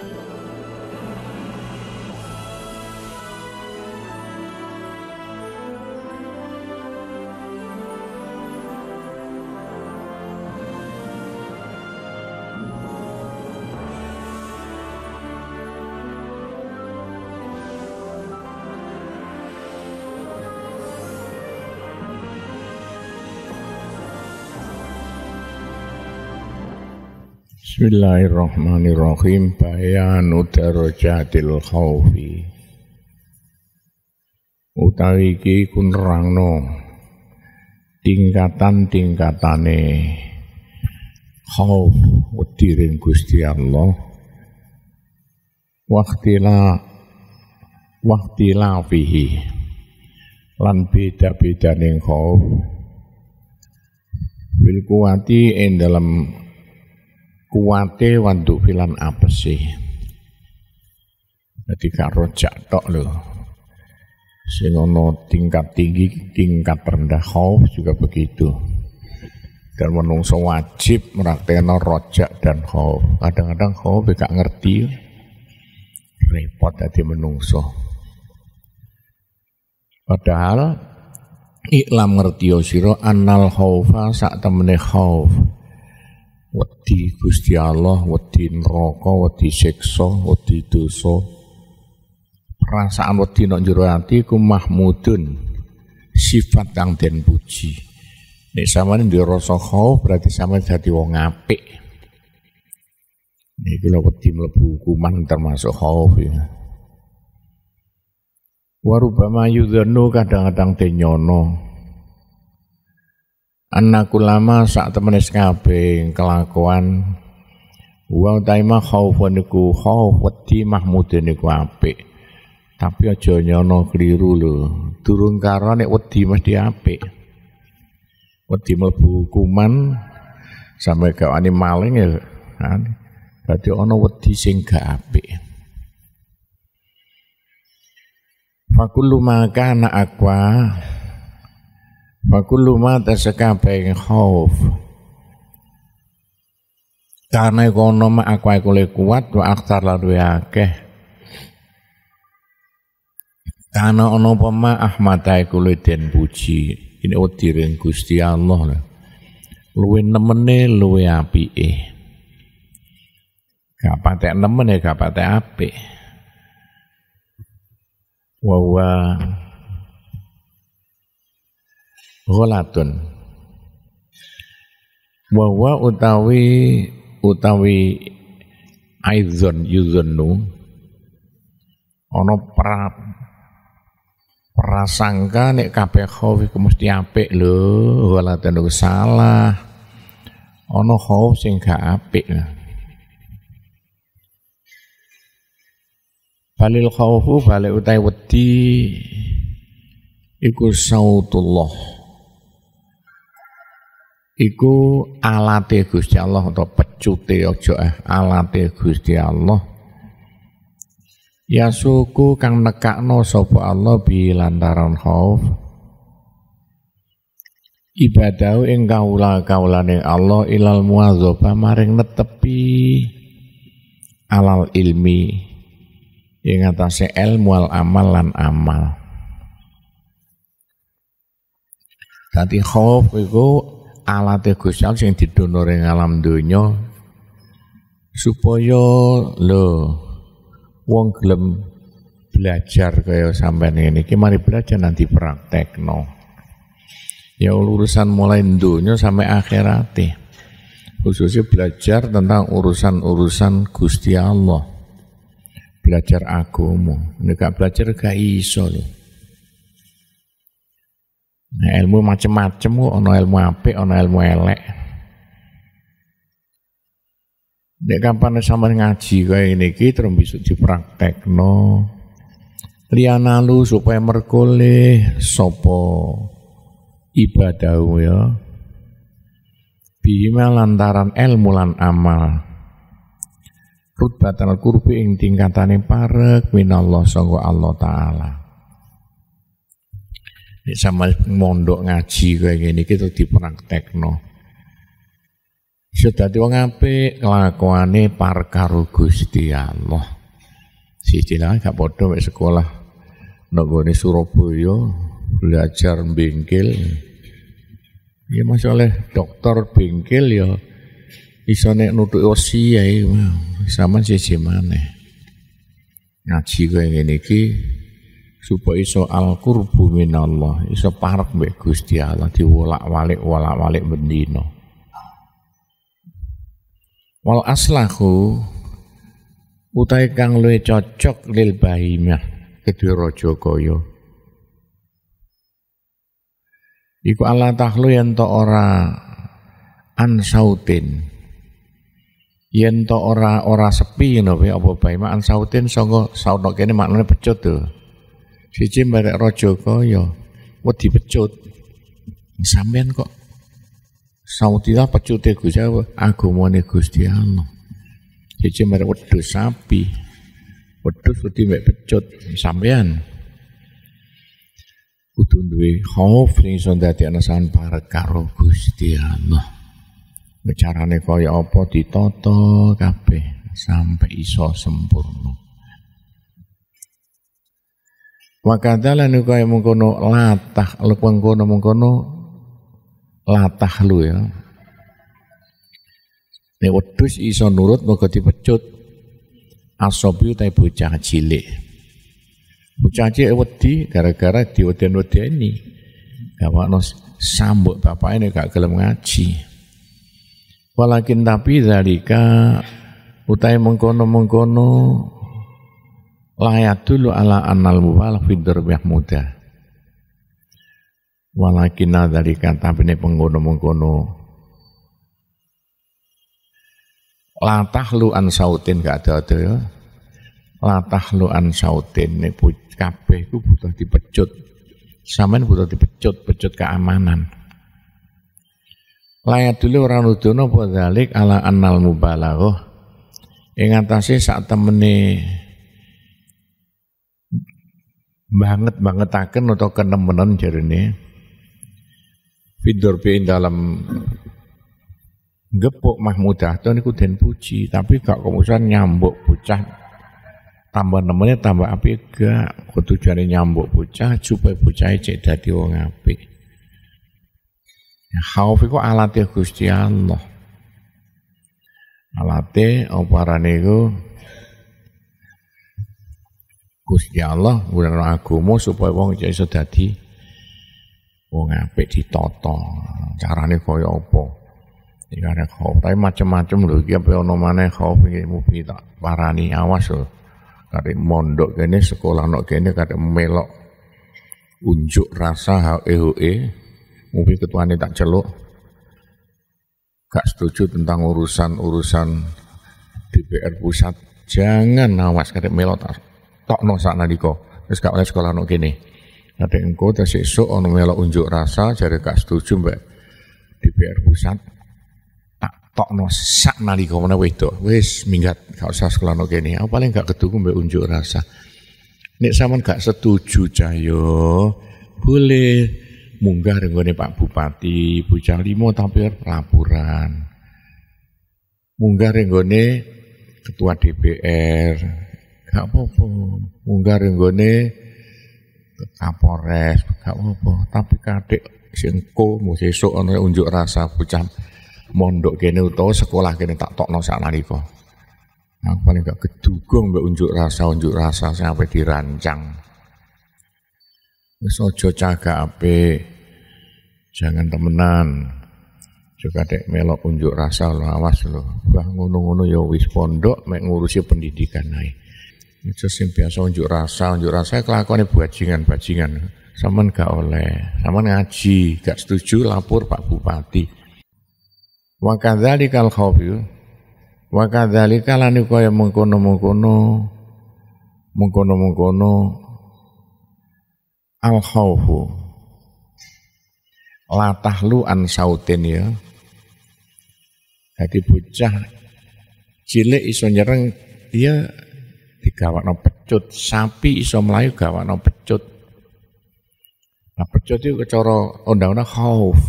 Thank you. Bismillahirrahmanirrahim Bayanu darajatil khawfi Utawi ki kunrangno Tingkatan-tingkatane Khawf Wadirin Gusti Allah Waktila Waktila fihi Lan beda-beda ning khawf Bilkuwati in dalam kuwate filan filan sih sih? gak rojak tok lho. sehingga tingkat tinggi, tingkat rendah khauf juga begitu. Dan menungso wajib meraktekno rojak dan khauf. Kadang-kadang khauf ya gak ngerti repot jadi menungso. Padahal iklam ngerti siro anal khaufa saat temene khauf wedi Gusti Allah, wedi neraka, wedi siksa, wedi dosa. Perasaan wedi nang jero ati iku mahmudun. Sifat kang den puji. Nek sampeyan ndek rasa khauf berarti sampeyan dadi wong apik. Nek kula wedi mlebu hukuman termasuk khauf ya. Warubama yudhanu kadang-kadang denyono ulama sak temenis kabeh kelakuan wa taima kau niku kau wati mahmude niku tapi aja nyono keliru lho durung karo nek wedi mesti apik wedi mlebu hukuman sampai kawani maling ya berarti kan? ana wedi sing gak apik Fakullu maka anak akwa Wa kullu ma tasakabeh khauf. Karena iku ana mak aku kuat wa aktar lalu duwe akeh. Karena ana pema ma Ahmad iku den puji. Ini udiring Gusti Allah lah. Luwe nemene luwe apike. Gak patek nemene ya, gak patek apik. Wawa ghalatun wa utawi utawi aizon yuzonnu ana pra prasangka nek kabeh khauf iku mesti apik lho ghalatun iku salah ana khauf sing gak apik Balil khaufu balik utai wedi iku sautullah iku alate Gusti Allah atau pecute aja eh alate Gusti Allah yasuku kang nekakno sapa Allah bi lantaran khauf ibadahu ing kaula kaulane Allah ilal muazzaba maring netepi alal ilmi ing atase ilmu al amal lan amal Tadi khauf iku Alat Gusti Allah sing didonor ing alam donya supaya lo wong gelem belajar kaya sampean ngene iki mari belajar nanti praktek praktekno ya urusan mulai donya sampai akhirat khususnya belajar tentang urusan-urusan Gusti Allah belajar agama gak belajar gak iso nih Elmu nah, ilmu macem-macem kok ana ilmu apik, ana ilmu elek. Nek kapan sampean ngaji kaya niki terus bisa dipraktekno. Liana lu supaya merkole sopo ibadahu ya. Bihima lantaran ilmu lan amal. Rutbatal kurbi ing tingkatane parek minallah sangga Allah taala. Ini sama mondok ngaji kayak gini kita di perang tekno. Sudah wong ngape kelakuannya Parkar Gusti Allah. Siji lah gak bodoh sekolah nang Surabaya belajar bingkil, Ya masih oleh dokter bingkil ya Bisa nek nutuk ya. sama si maneh. Ngaji kayak gini Ke supaya iso al kurbu minallah iso parek mbek Gusti Allah diwolak-walik wolak-walik bendino wal aslahu utai kang lu cocok lil bahimah kedua raja koyo iku Allah tahlu yen to ora an sautin yen to ora ora sepi ngono apa bahimah an sautin sangga sauna kene maknane pecut tuh Siji merek rojo kaya wedi pecut. Sampeyan kok Saudita pecute Gusti Allah, agamane Gusti Allah. Siji merek wedhus sapi. Wedhus wedi mek pecut sampeyan. Kudu duwe khauf ning sing dadi ana sampean parek karo Gusti Allah. Carane kaya apa ditata kabeh sampai iso sempurna. Wakatala nukai kaya mengkono latah lu mengkono latah lu ya. Nek wedhus iso nurut moga dipecut. Asobi utai bocah cilik. Bocah cilik wedi gara-gara diweden-wedeni. Gawakno sambut bapaknya gak gelem ngaji. Walakin tapi zalika utai mengkono-mengkono layak dulu ala anal wal fidur bih muda Walakinah dari kata bini penggono menggono latah lu an sautin gak ada ada ya latah lu an sautin ini kabeh itu butuh dipecut samain butuh dipecut pecut keamanan layak dulu orang buat dalik ala anal mubalah ingatasi saat sak banget banget bangetaken atau kenemenan jarene pin dalam gepuk Mahmudah itu niku den puji tapi gak kemusan nyambuk bocah tambah nemennya tambah api gak ketujuannya nyambuk bocah supaya bocah cek dadi wong apik ya, khauf iku alate Gusti Allah alatnya oparane iku Gusti Allah nggunakno agama supaya wong iso dadi wong apik ditata. Carane kaya apa? Iki ana khauf, tapi macam-macam lho iki apa ana maneh khauf iki mubi tak parani awas lho. Kare mondok kene sekolah nok kene kare melok unjuk rasa HEHE mubi ketuane tak celuk. Gak setuju tentang urusan-urusan DPR pusat jangan awas kare melok tak tokno saknalika wis gak oleh sekolah no kene Nanti engko terus esuk ono melo unjuk rasa cari gak setuju mbak DPR pusat tak tokno sak mana mana to wis minggat gak usah sekolah no kene aku paling gak ketunggu mbak unjuk rasa Nek sampean kak setuju Cahyo, boleh munggah renggone Pak Bupati, Bu Calimo tampil laporan. Munggah renggone Ketua DPR, Gak apa-apa. Munggah renggone Kapolres, gak apa-apa. Tapi kadek sing mau sesuk ana unjuk rasa bocah mondok kene utawa sekolah kene tak tokno sak nalika. Aku paling gak kedugong mbak unjuk rasa unjuk rasa sampai dirancang. Wis aja cagak apik. Jangan temenan. Juga dek melok unjuk rasa lo awas lo. Bah ngono-ngono ya wis pondok mek ngurusi pendidikan naik itu sing biasa unjuk rasa, unjuk rasa kelakuan bajingan, bajingan. Saman gak oleh, saman ngaji, gak setuju lapor Pak Bupati. Wa kadzalikal khawfi ya. wa kadzalika lan kaya mengkono-mengkono mengkono-mengkono al khawfu latahlu an sautin ya jadi bocah cilik iso nyereng dia ya, digawakno pecut. Sapi iso melayu gawakno pecut. Nah, pecut itu kecoro undang-undang khauf.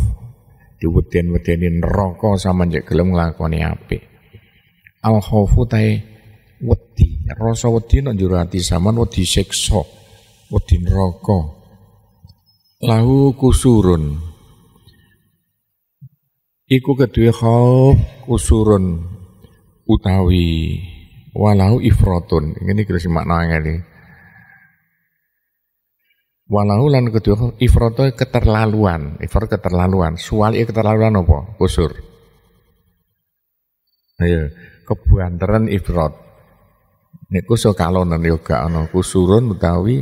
diwetin wedeni neraka sama njek gelem nglakoni apik. Al khaufu tae wedi, rasa wedi nek jero ati sampean wedi siksa, wedi neraka. Lahu kusurun, iku kedua khauf kusurun utawi walau ifrotun ini kira makna ini walau lan kedua ifrotun keterlaluan ifrot keterlaluan suwali keterlaluan apa kusur ayo iya. kebuanteran ifrot ini kusur kalonan yoga ya kusurun utawi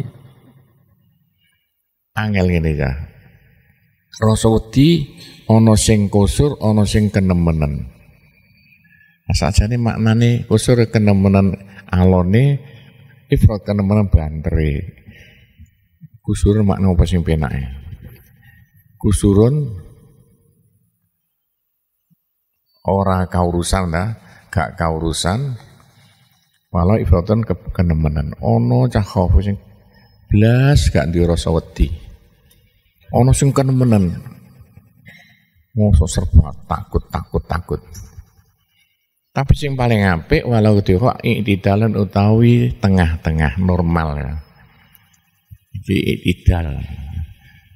angel ini ya Rosoti ono sing kusur ono sing kenemenen Nah, Saja ini maknane kusur kenemenan alone ifrot kenemenan banteri. Kusur makna apa sing penake? Kusurun ora kaurusan ta, gak kaurusan malah ifratan ke kenemenan. Ono cah khofu sing blas gak ndi wedi. Ono sing kenemenan. Mosok serba takut takut takut. Tapi sing paling apik walau di iktidalun utawi tengah-tengah normal ya. Iki iktidal.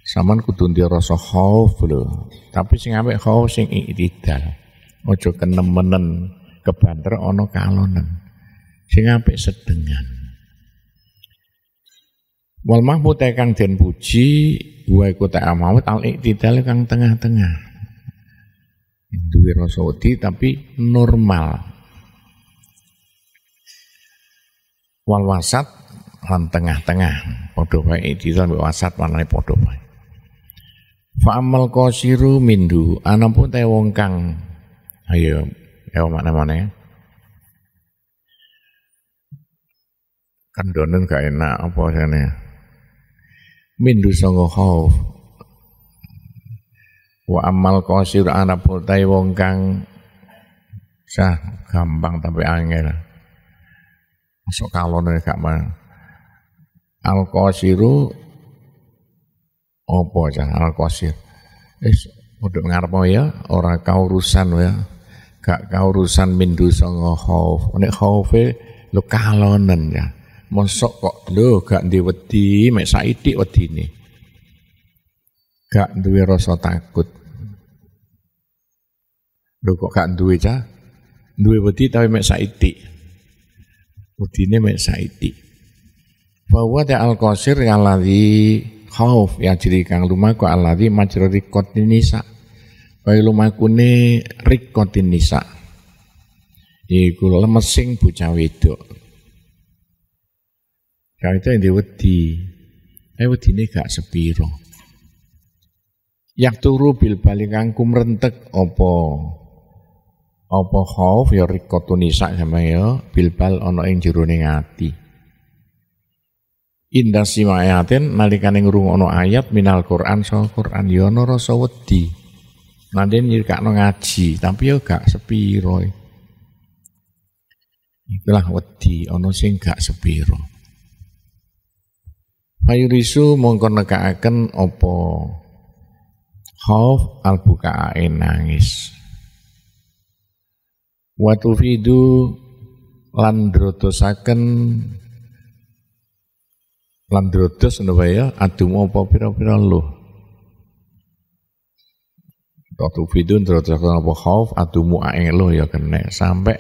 Saman kudu ndi rasa khauf lho. Tapi sing apik khauf sing iktidal. Aja kenemenen kebanter ana kalonen. Sing apik sedengan. Wal mahmud e kang den puji wae kota amawat al iktidal kang tengah-tengah duwe rasa wedi tapi normal wal wasat lan tengah-tengah padha wae dilan wasat manane padha wae fa amal qasiru mindu pun te wong kang ayo ya makna-makna kandonen gak enak apa jane ya? mindu sanga khauf Wa amal qasir ana putai wong kang sah gampang tapi angel. Masuk kalon kalone gak man. Al qasiru opo aja al qasir. Wis udah ngarpo ya ora kaurusan ya. Gak kaurusan mindu songo khauf. Nek khaufe lu kalonen ya. Mosok kok lho gak diwedi mek saithik wedine. Gak duwe rasa takut. Lho kok gak duwe cah? Duwe wedi tapi mek saiti. Wedine mek saiti. Bahwa ta al-qasir alladhi khauf ya jadi kang lumaku alladhi majruri qatin nisa. Kaya lumakune rikotin nisa. Iku lemesing bocah wedok. itu yang diwedi. Eh ne gak sepiro. Yak turu bil kangkum rentek opo apa khauf ya rikotu nisa sama ya bilbal ono ing jerone ngati Indah simayatin nalikane ono ayat minal Quran so Quran ya ono rasa wedi. Nanti no ngaji, tapi ya gak sepiro. Itulah wedi ono sing gak sepiro. Fayurisu mongkon nekaaken apa khauf al bukaa'in nangis watu fidu landrotosaken landrotos, lan drodos napa ya adumu apa pira-pira lu tufidu drodosaken apa khauf adumu aeng lo ya kena sampai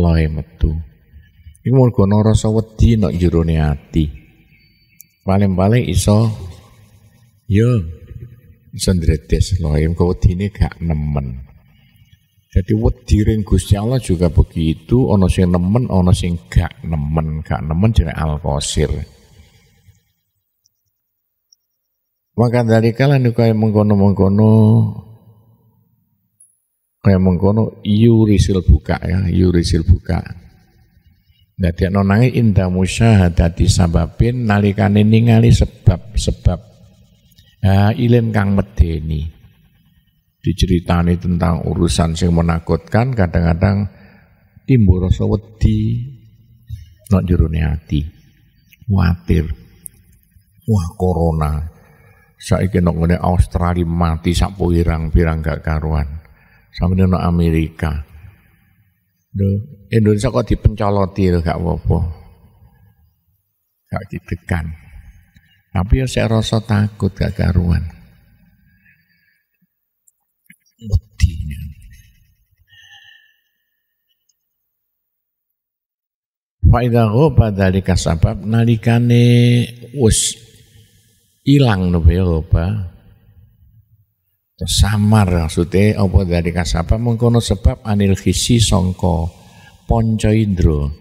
loe metu iku mergo ana rasa wedi nek jerone ati paling-paling iso ya iso ndredes loe kok wedine gak nemen jadi wedirin Gusti Allah juga begitu, ono sing nemen, ono sing gak nemen, gak nemen jenenge al-qasir. Maka dari kala niku kaya mengkono-mengkono kaya mengkono yurisil buka ya, yurisil buka. Dadi ana indah inda musyahadati sababin nalikane ningali sebab-sebab. Ha ilim kang medeni diceritani tentang urusan yang menakutkan kadang-kadang timbul rasa wedi nak jurune ati kuatir wah corona saiki nak ngene Australia mati sak pirang-pirang gak karuan sampe nek Amerika Duh, Indonesia kok dipencoloti lho gak apa-apa gak ditekan tapi ya saya rasa takut gak karuan buktinya. Faidah gopa dari kasabab nalikane us hilang nopo ya ghoba. tersamar maksudnya apa dari kasabab mengkono sebab anil kisi songko ponco indro.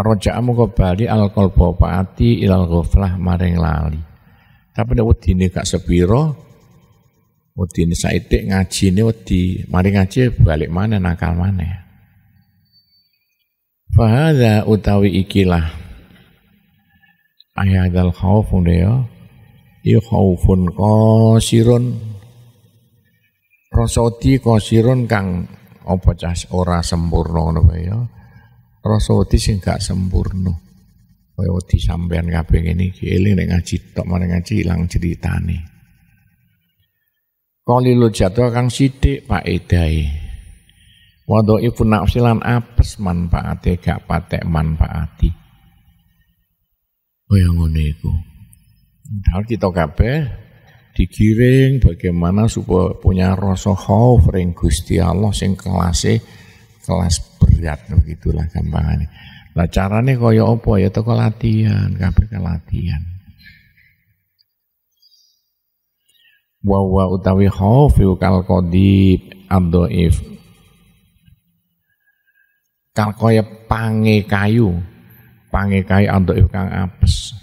Roja amu kembali alkol bopati ilal ghoflah maring lali. Tapi nek wedine gak sepiro Wedine saitik ini wedi, mari ngaji balik mana nakal mana. Fahadha utawi ikilah ayadal khaufun ya ya khawfun qasirun rosoti qasirun kang opo cah ora sempurna ngono ya rosoti sing gak sempurna kaya wedi sampean kabeh ngene iki eling nek ngaji tok maring ngaji ilang ceritane Qalilul jadwa kang pak edai. Wadho ibu nafsilan apes manfaatnya gak patek manfaati. Oh yang ngono itu. Padahal kita kabeh digiring bagaimana supaya punya rasa khauf ring Gusti Allah sing kelase kelas berat begitulah gampangane. Lah carane kaya apa ya teko latihan, kabeh kan latihan. wa wa utawi khaufu kal qadib adhaif kal kaya pange kayu pange kayu adhaif kang apes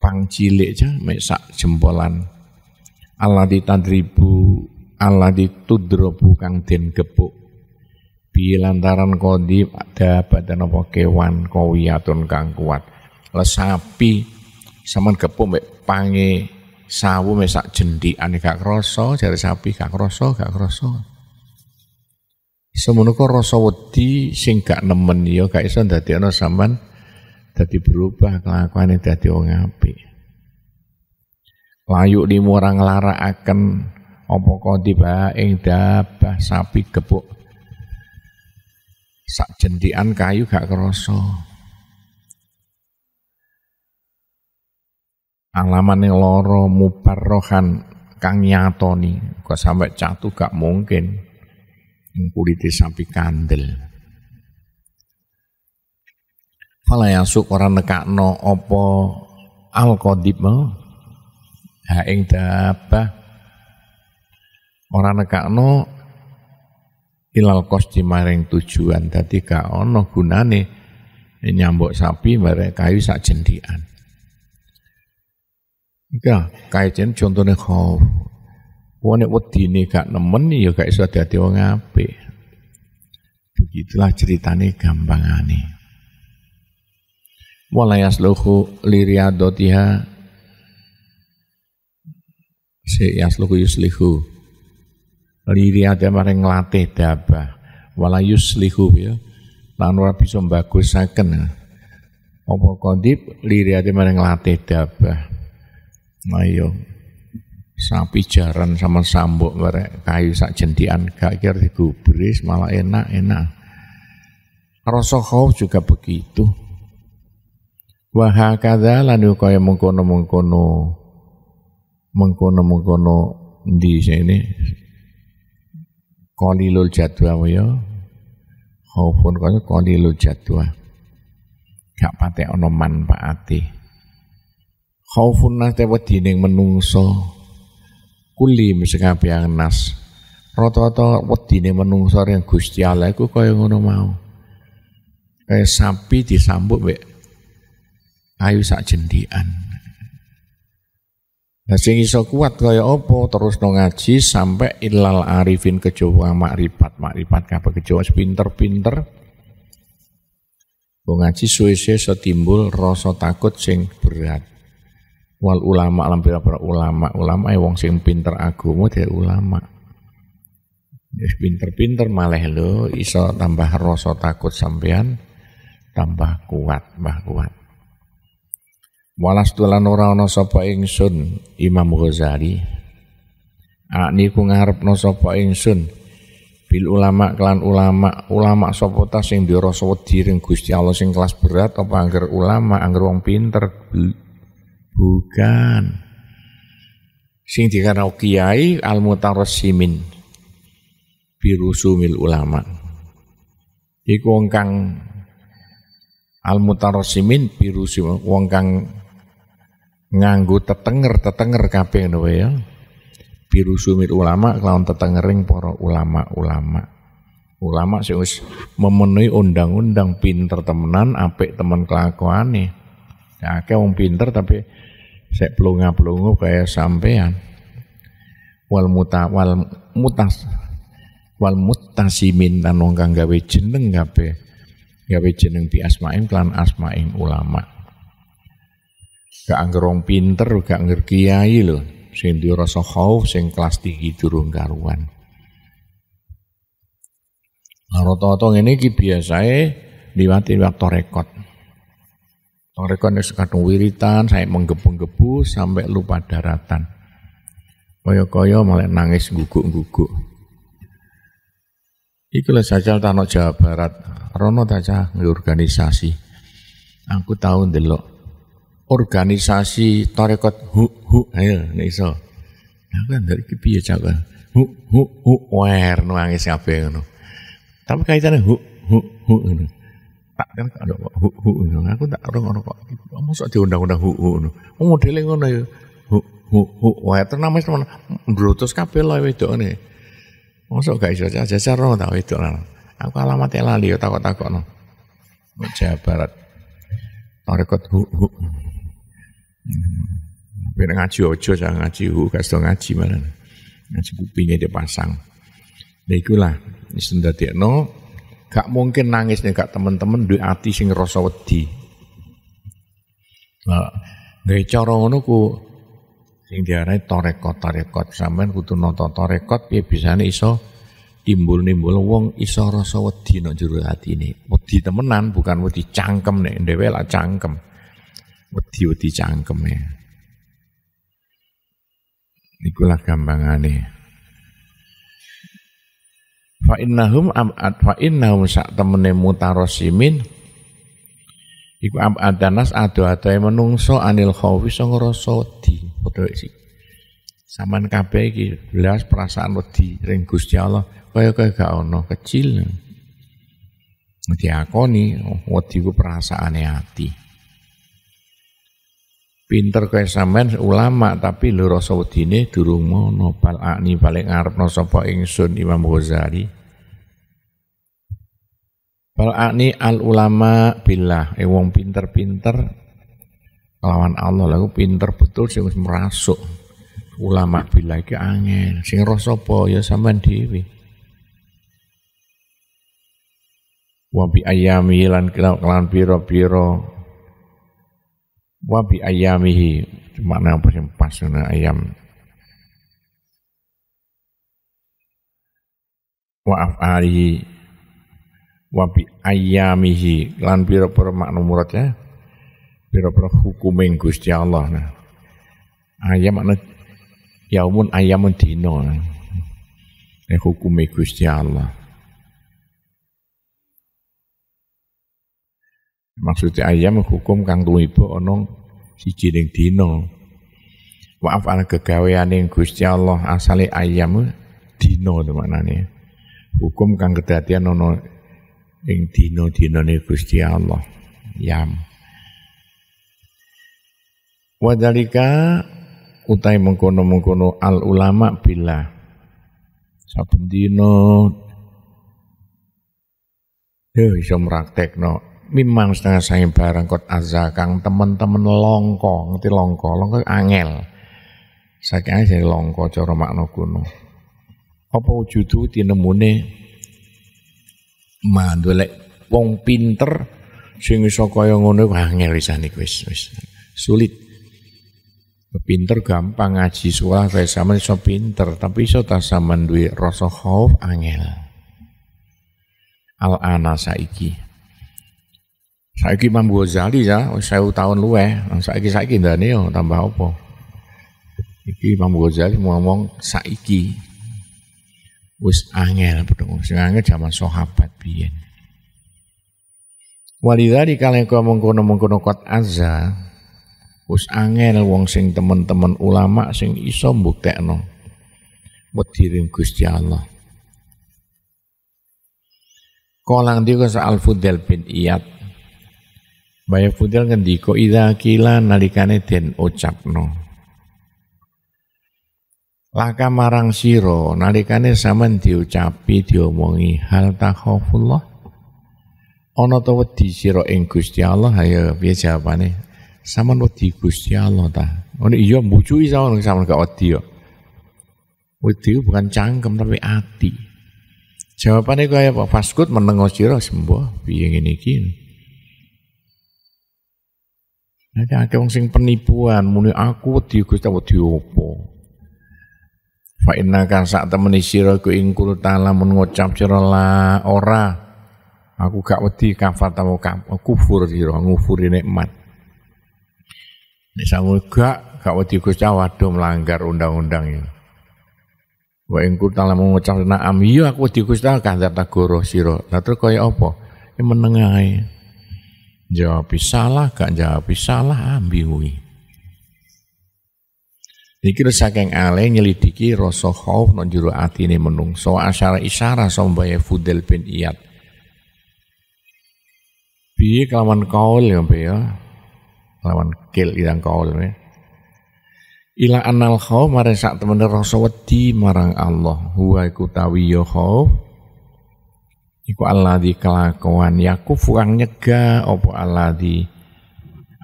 pang cilik ja mek sak jempolan Allah ditadribu Allah tudrobu kang den gebuk bi lantaran kodib ada badan apa kewan kawiyatun kang kuat lesapi Saman gepuk mek pange sawu mek sak ane gak krasa, jare sapi gak krasa, gak krasa. Semono kok rasa wedi sing gak nemen ya gak iso ndadekno sampean dadi berubah kelakuane dadi wong apik. Layu limu lara akan apa kondi ing dabah sapi kepo, sak jendian kayu gak kerasa. alamane loro muparrohan kang nyatoni kok sampai catu gak mungkin ing kulite sapi kandel Fala yasuk ora nekakno apa al qadib ha ing dabah ora nekakno ilal kosti maring tujuan tadi gak ana gunane nyambok sapi bareng kayu sak jendian Enggak, iya. jen contohnya kau. Oh, wong nek ini gak nemen ya gak iso dadi wong apik. Begitulah ini. aneh. Wala yasluhu liriadotiha si yasluhu yuslihu liria maring ngelatih dabah wala yuslihu ya lan ora bisa saken apa kondip liria maring ngelatih dabah ayo nah, iya. sapi jaran sama sambok merek kayu sak jendian gak kira digubris malah enak enak rasa khauf juga begitu wa hakadza kau kaya mengkono-mengkono mengkono-mengkono di sini qalilul jadwa ya khaufun kaya qalilul jadwa gak patek onoman manfaate khaufun nate wedine menungso kuli misekabeh nas rata-rata wedine menungso yang Gusti Allah iku kaya ngono mau kaya sapi disambut be ayu sak jendian Nah sing iso kuat kaya apa terus no ngaji sampai ilal arifin ripat makrifat makrifat kapa kejawa pinter-pinter ngaji suwe-suwe timbul rasa takut sing berat wal ulama alam pira para ulama ulama ya wong sing pinter agama dia ulama wis pinter-pinter malah lo iso tambah rosot takut sampean tambah kuat tambah kuat walas tulan ora ana sapa ingsun Imam Ghazali niku ngarepno sapa ingsun bil ulama kelan ulama ulama sapa ta sing dirasa wedi ring Gusti Allah sing kelas berat apa angger ulama angger wong pinter Bukan. Sing dikarena kiai al birusumil ulama. Iku wong kang al mutarasimin birusum wong kang nganggo tetenger tetenger kabeh ngono ya. Birusumil ulama kelawan tetengering para ulama-ulama. Ulama sih memenuhi undang-undang pinter temenan apik temen kelakuane. Ya, nah, kayak wong pinter tapi saya pelunga-pelungu kayak sampean. Wal muta wal mutas wal mutasimin dan wong kang gawe jeneng gape Gawe jeneng bi asmain klan asmain ulama. Gak anggerong pinter, gak angger kiai loh. Sing rasa khauf sing kelas tinggi durung karuan. Nah, rata-rata ngene iki diwati waktu rekod. Torekon wis kadung wiritan, saya menggebu-gebu sampai lupa daratan. koyo-koyo, malah nangis guguk-guguk. Iku saja sajal tanok Jawa Barat, rono taca organisasi. Aku tahu ndelok organisasi torekot hu hu ayo so, Aku kan dari iki piye cak hu hu hu wer nangis kabeh ngono. Tapi kaitannya hu hu hu tak kan ada kok hu hu aku tak karo ngono kok sok diundang-undang hu hu ngono oh, modele ngono ya hu hu hu wae tenan wis tenan mbrotos kabeh lho wedokne mosok gak iso jajar ora tau itu, lan aku alamatnya lali ya takut takokno Jawa Barat tarekat hu hu Ben ngaji ojo jangan ngaji hu kasto ngaji mana, ngaji kupingnya dipasang Nah ikulah istilah no Gak mungkin nangis nih gak teman-teman duwe ati sing rasa wedi. Nah, gawe cara ngono ku sing diarani torekot, torekot sampean kudu nonton tarekot piye bisane iso timbul-nimbul wong iso rasa wedi nang jero atine. Wedi temenan bukan wedi cangkem nek dhewe lah cangkem. Wedi-wedi cangkem ya. Ikulah nih fa innahum abad fa innahum sak temene mutarosimin iku abad danas ado yang menungso anil khawfi sing rasa wedi saman sik sampean kabeh iki belas perasaan wedi ring Gusti Allah kaya kaya gak ono kecil diakoni wedi ku perasaane ati pinter kaya sampean ulama tapi lu rasa wedine durung mau bal ani paling ngarepno sapa ingsun Imam Ghazali akni al ulama billah, ewong eh, wong pinter-pinter lawan Allah lagu pinter betul sing merasuk. Ulama billah iki angel, sing roh sapa ya sampean dhewe. Wa ayami lan kelan pira piro wa bi ayamihi cuma apa sing pas ayam wa af'alihi wabi ayamihi lan piro pira makna muradnya piro pira hukuming Gusti Allah nah ayam makna yaumun ayamun dino nah hukum hukume Gusti Allah maksudnya ayam hukum kang tumiba onong si ning dino, waaf ana kegaweane Gusti Allah asale ayam dino maknane hukum kang kedatian nono ing dino ni Gusti Allah yam wadalika utai mengkono-mengkono al ulama bila saben dino yo ya, iso no mimang setengah saya barang kot azza kang teman-teman longko ngerti longko longko angel saking aja longko cara makna kuno apa wujudu mune mandolek wong pinter sing iso kaya ngono angel ah, wisan wis sulit. Pinter gampang ngaji sekolah kaya sama iso pinter, tapi iso sampean duwe rasa khauf angel. Ah, Al ana saiki. Saiki Imam Ghazali ya, saya tahun luwe, saiki saiki ndane yo tambah apa? Iki Imam Ghazali ngomong saiki, wis angel pedung sing angel zaman sahabat biyen walidari kau mengkono-mengkono kot azza us angel wong sing teman-teman ulama sing iso mbuktekno wediring Gusti Allah Kolang diku Al Fudel bin Iyad Bayar Fudel ngendiko Ida kila nalikane den ucapno Laka marang siro nalikane sampean diucapi diomongi hal takhafullah ana ta wedi sira ing Gusti Allah ayo piye jawabane sampean wedi Gusti Allah ta ngono oh, iya mbujuki sampean sampean gak wedi yo wedi bukan cangkem tapi ati jawabannya kaya Pak faskut menengok sira sembah piye ngene iki Nanti ada orang sing penipuan, muni aku wedi Gusti Allah diopo. Fa inna kan sak temeni sira ku ing kulta lamun ngucap sira la ora aku gak wedi kafar tamu oh, kufur sira ngufuri nikmat. Nek sawu gak gak wedi Gusti Allah melanggar undang-undang ya. Wa ing kulta lamun ngucap am iya aku wedi Gusti Allah kandhar tagoro sira. Lah terus kaya apa? Ya menengae. Jawab salah gak jawab salah ambingui. Niki saking ale nyelidiki rasa khauf nang jero atine menungso asyara isyara sombaya Fudel bin Iyad. bi kelawan kaul ya Mbak ya. Kelawan kil irang kaul ya. Ila anal khauf mare sak temen rasa wedi marang Allah. Huwa iku tawi ya khauf. Iku alladzi kelakuan yakufu kang nyega apa alladzi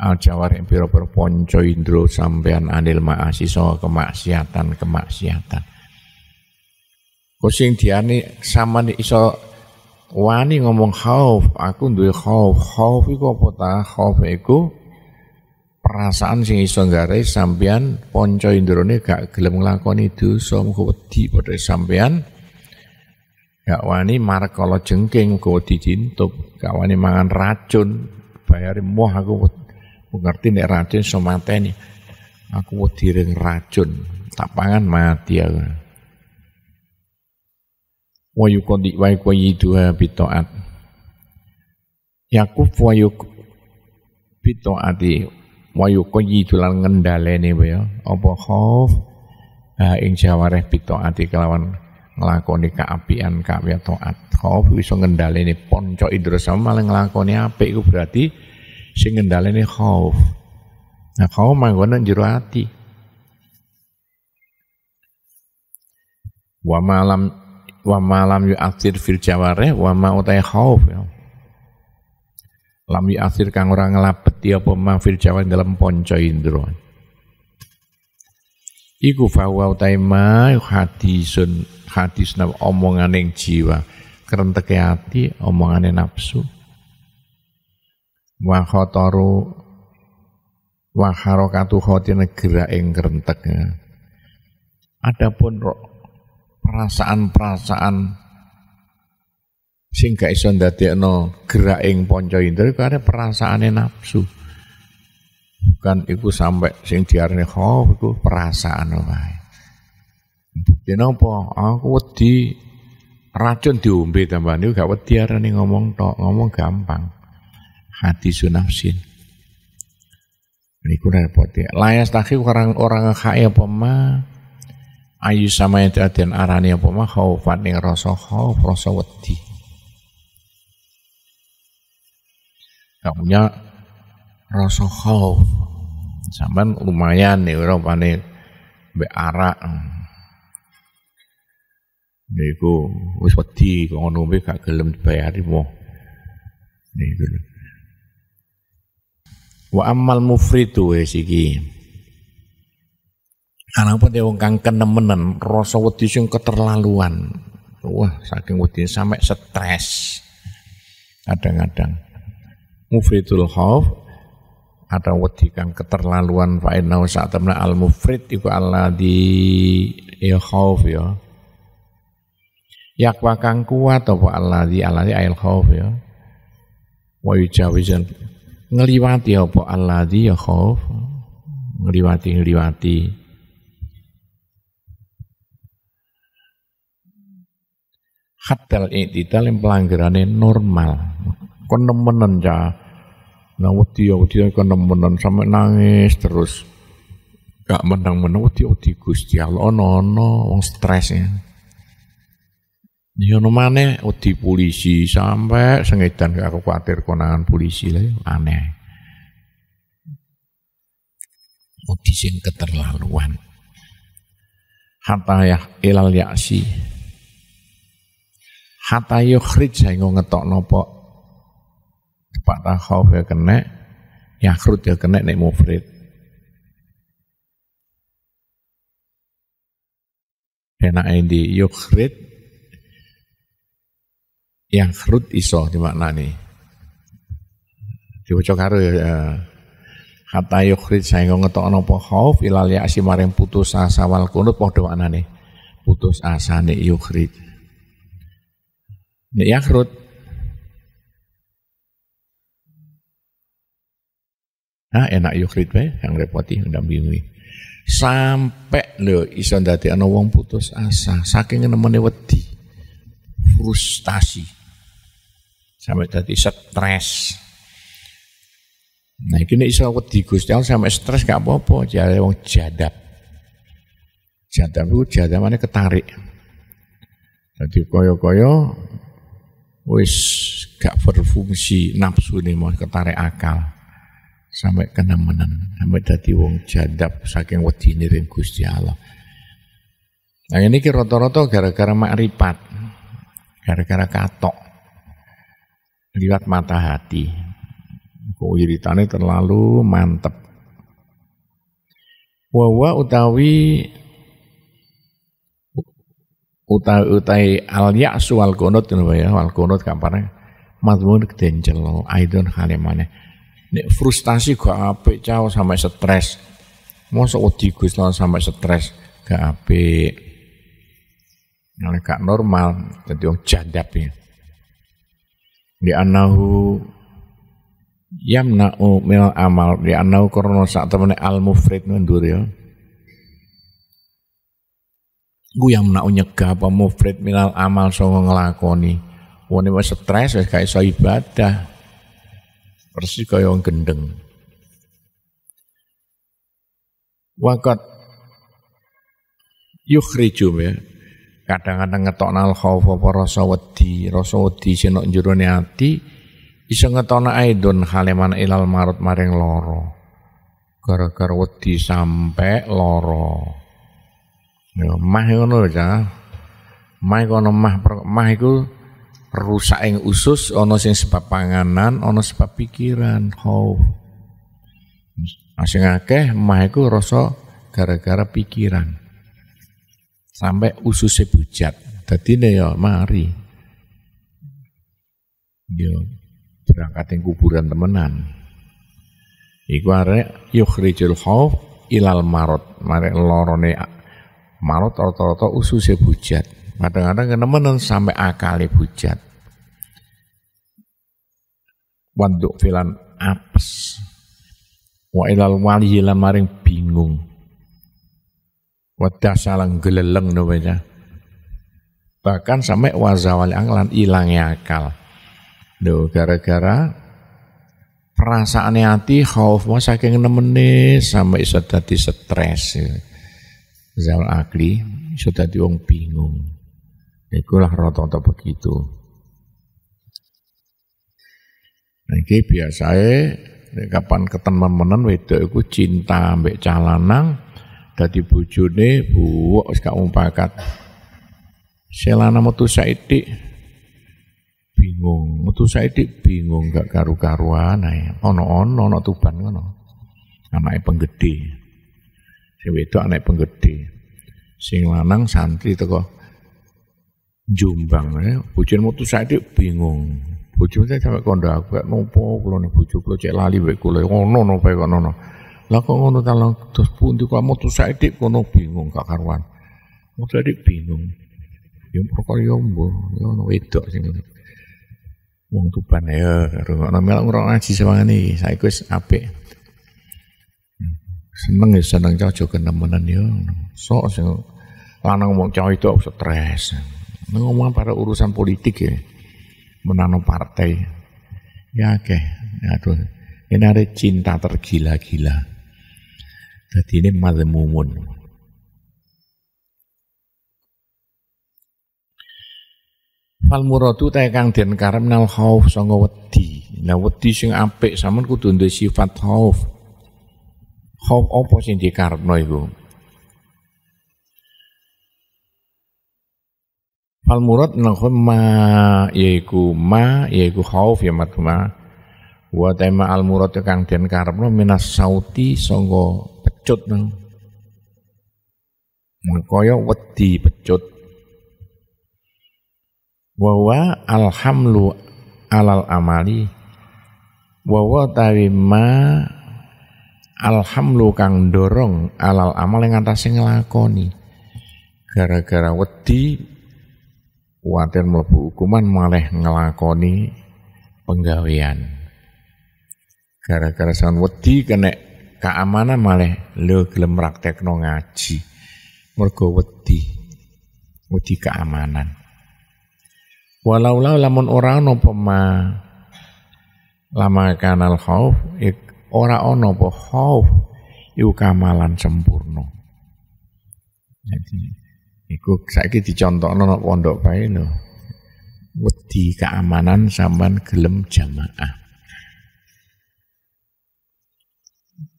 Al-Jawar ah, pira indro panca indra sampean anil maasi saha kemaksiatan-kemaksiatan. Kusing sama samane iso wani ngomong khauf, aku duwe khauf. Khauf iku apa ta? Khauf iku perasaan sing iso ngare sampean ponco indrone gak gelem nglakoni dosa muga wedi padha sampean gak wani marah kalau jengking muga wedi cintup, gak wani mangan racun, bayarin moh aku ngerti nek racun iso mateni. Aku wedi ring racun, tak pangan mati aku. Wa yuqadi wa yuqayiduha bitaat. Yakuf wa yuq bitaati wa tulang lan wa ya apa khauf ha ing jawareh bitaati kelawan nglakoni kaapian toat. taat khauf iso ngendhalene ponco indra sama malah nglakoni apik iku berarti Sing ngendalene khauf. Nah, kau manggone jero ati. Wa malam wa malam yu'athir fil jaware wa ma utai khauf ya. Lam yu'athir kang ora nglabeti apa ma fil jaware dalam ponco indra. Iku fawa utai ma hadisun hadis omongan yang jiwa kerenteke omongan omongane nafsu wa khotoru wa harokatu khotina gerak ing rentek ya. Adapun perasaan-perasaan sing gak iso ndadekno gerak ing panca indra karena perasaane nafsu. Bukan iku sampai sing diarani khauf iku perasaan wae. Bukti po Aku wedi racun diombe tambah niku gak wedi arane ngomong tok, ngomong gampang hadisu nafsin. Niku repot ya. Layas taki orang orang kaya pema ayu sama itu dan arani apa mah kau ning rasa kau rasa wedi. Gak punya rasa kau Sampean lumayan nih rupane be arak. Niku wis wedi kok ngono gak gelem dibayari mo. Niku Wa ammal mufridu wis iki. Anapun wong kang kenemenen rasa wedi sing keterlaluan. Wah, saking wedi sampai stres. Kadang-kadang mufridul khauf ada wedi kang keterlaluan fa inna sa'tamna al mufrid iku di ya khauf ya. Yakwa kang kuat apa Allah di al khauf ya. Wa yujawizan ngeliwati apa ya khauf ngeliwati ngeliwati ngeliwati iktidal yang pelanggarannya normal kenemenan ya Nah, wadi ya wadi kan nemenan sampai nangis terus. Gak menang-menang wadi wedi Gusti Allah ono ono wong stresnya Nyono ya, maneh wedi oh, polisi sampai sengitan gak aku khawatir konangan polisi lah ya, aneh. Wedi oh, sing keterlaluan. Hatta ya ilal yaksi. Hatta yukhrij ya, saenggo ngetok nopo. Pak kene ya kena, Yakhrut ya kena nek mufrid. Enak yo krit yang kerut iso dimaknani. Diwaca karo ya. Kata yukhrid saengga ngetok nopo khauf ilal ya'si maring putus asa wal kunut padha nani Putus asa yukrit yukhrid. yang yakhrut Nah, enak yukrit be yang repoti, yang bingung. Sampai lo iso ndadekno wong putus asa, saking nemene wedi, frustasi sampai tadi stres. Nah ini iso aku digus, jangan sampai stres gak apa-apa, jadi wong jadab. Jadab iku mana ketarik. Jadi koyo koyo wis gak berfungsi nafsu nih mau ketarik akal sampai menen, sampai tadi wong jadab saking wedine ring Gusti Allah. Nah ini kira-kira gara-gara makrifat, gara-gara katok lihat mata hati. kok Kuwiritannya terlalu mantep. Wawa utawi utai utai al sual konot kunut ya wal konot kapan madmun den jelo aidon halimane nek frustasi gak apik cah sampai stres mosok wedi lo sampai stres gak ape, nek gak normal dadi wong jadapnya. ya di Anahu, yang yamna'u mil amal di anahu karena sak temene al mufrid mundur ya ku yamna'u nyegah apa mufrid minal amal sanga nglakoni wong wis stres wis gak iso ibadah persis kaya wong gendeng wakat yukhrijum ya kadang-kadang ngetok nal khauf apa rasa wedi rasa wedi sing nok ne ati iso ngetokna aidon haleman ilal marut maring loro gara-gara wedi sampe loro ya mah ngono ya mah kono mah mah iku rusak ing usus ana sing sebab panganan ana sebab pikiran khauf sing akeh mah iku rasa gara-gara pikiran sampai usus bujat. tadi ne ya mari. Yo ya, berangkat yang kuburan temenan. Iku yuk yukhrijul khauf ilal marot. Mare lorone marot rata-rata ususnya bujat. Kadang-kadang kenemenan sampai akali bujat. Wanduk filan apes. Wa ilal walihi maring bingung wadah salang geleleng namanya. Bahkan sampai wazawal anglan ilangnya akal. do gara-gara perasaan hati khauf mau saking nih sampai sudah dadi stres. Zawal akli sudah dadi wong bingung. Ikulah rata-rata begitu. nanti biasa biasanya kapan ketemuan menen wedok itu cinta ambek calanang dadi bojone buwok wis gak umpakat selana metu saithik bingung metu saithik bingung gak karu-karuan ae ana-ana ana tuban ngono anake penggede sing wedok anake penggede sing lanang santri teko jumbang ya bojone metu saithik bingung bojone sampe kondo aku gak nopo kula ning bojo kula cek lali wek kula ngono nopo kok ngono lah kok ngono ta lang terus pundi kamu tuh sithik kono bingung gak karuan. Mudah dik bingung. Ya perkara ya, mbuh, ya ono wedok sing ngono. Wong tuban ya karo ngono melok ora ngaji iki saiki wis apik. Seneng ya seneng cocok kenemenan ya. Sok sing lanang wong cah itu stres. Ngomong pada urusan politik ya. Menano partai. Ya oke, ya aduh. Ini ada cinta tergila-gila. Dadi ini madmumun. Fal muradu ta kang den karep nal khauf sanga wedi. Lah wedi sing apik sampean kudu duwe sifat khauf. Khauf opo sing dikarepno iku? Fal murad nang ma yaiku ma yaiku khauf ya matma. Wa tema al murad kang den karepno minas sauti sanga pecut nang. koyo wedi pecut. Wawa alhamlu alal amali wawa ma alhamlu kang dorong alal amal yang atas yang ngelakoni, gara-gara wedi kuatir melebu hukuman malah ngelakoni penggawean gara-gara sang wedi kena keamanan malah lo gelem no ngaji mergo wedi wedi keamanan walau la lamun orang no pema lama kanal khauf ik ora ono po khauf iku kamalan sempurna jadi iku saiki dicontokno nang pondok bae lho wedi keamanan sampean gelem jamaah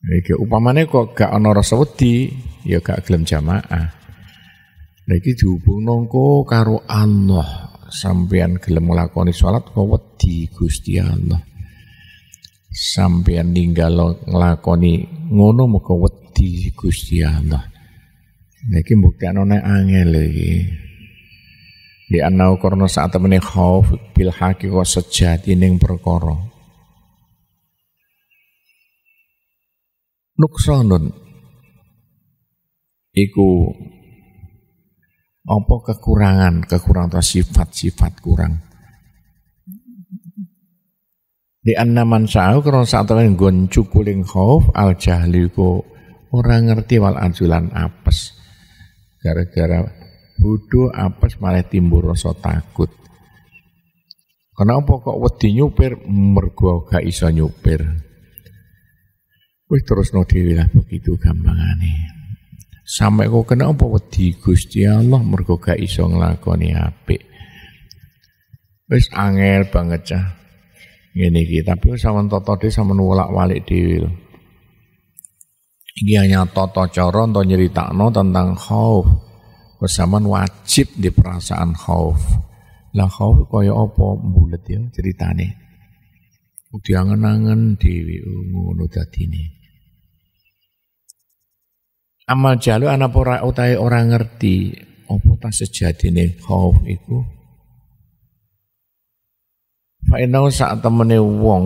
Lagi upamane kok gak ono rasa wedi, ya gak gelem jamaah. dihubung nongko karo Allah. sampean gelem nglakoni sholat kok wedi Gusti Allah. Sampean ninggal ngelakoni ngono mau wedi Gusti Allah. bukti ono nek angel lagi. Di anau korno saat temene khauf bil haqiqah sejati neng perkara. nuksonun iku apa kekurangan kekurangan atau sifat-sifat kurang di annaman sa'u karena saat lain goncu cukuling khauf al jahli orang ngerti wal ajulan apes gara-gara budu apes malah timbul rasa takut kenapa kok wedi nyupir mergo gak iso nyupir Wih terus no lah begitu gampangane. Sampai kau kena apa wedi Gusti Allah mergo gak iso nglakoni apik. Wis angel banget cah. Ngene iki, tapi sama toto dhewe sama nulak walik dhewe lho. Iki hanya toto cara untuk nyeritakno tentang khauf. Bersama wajib di perasaan khauf. Lah khauf kaya apa Mulut ya ceritane diangen-angen dhewe ngono dadine amal jalu ana ora utahe orang ngerti apa ta sejatine khauf iku fa inau sak temene wong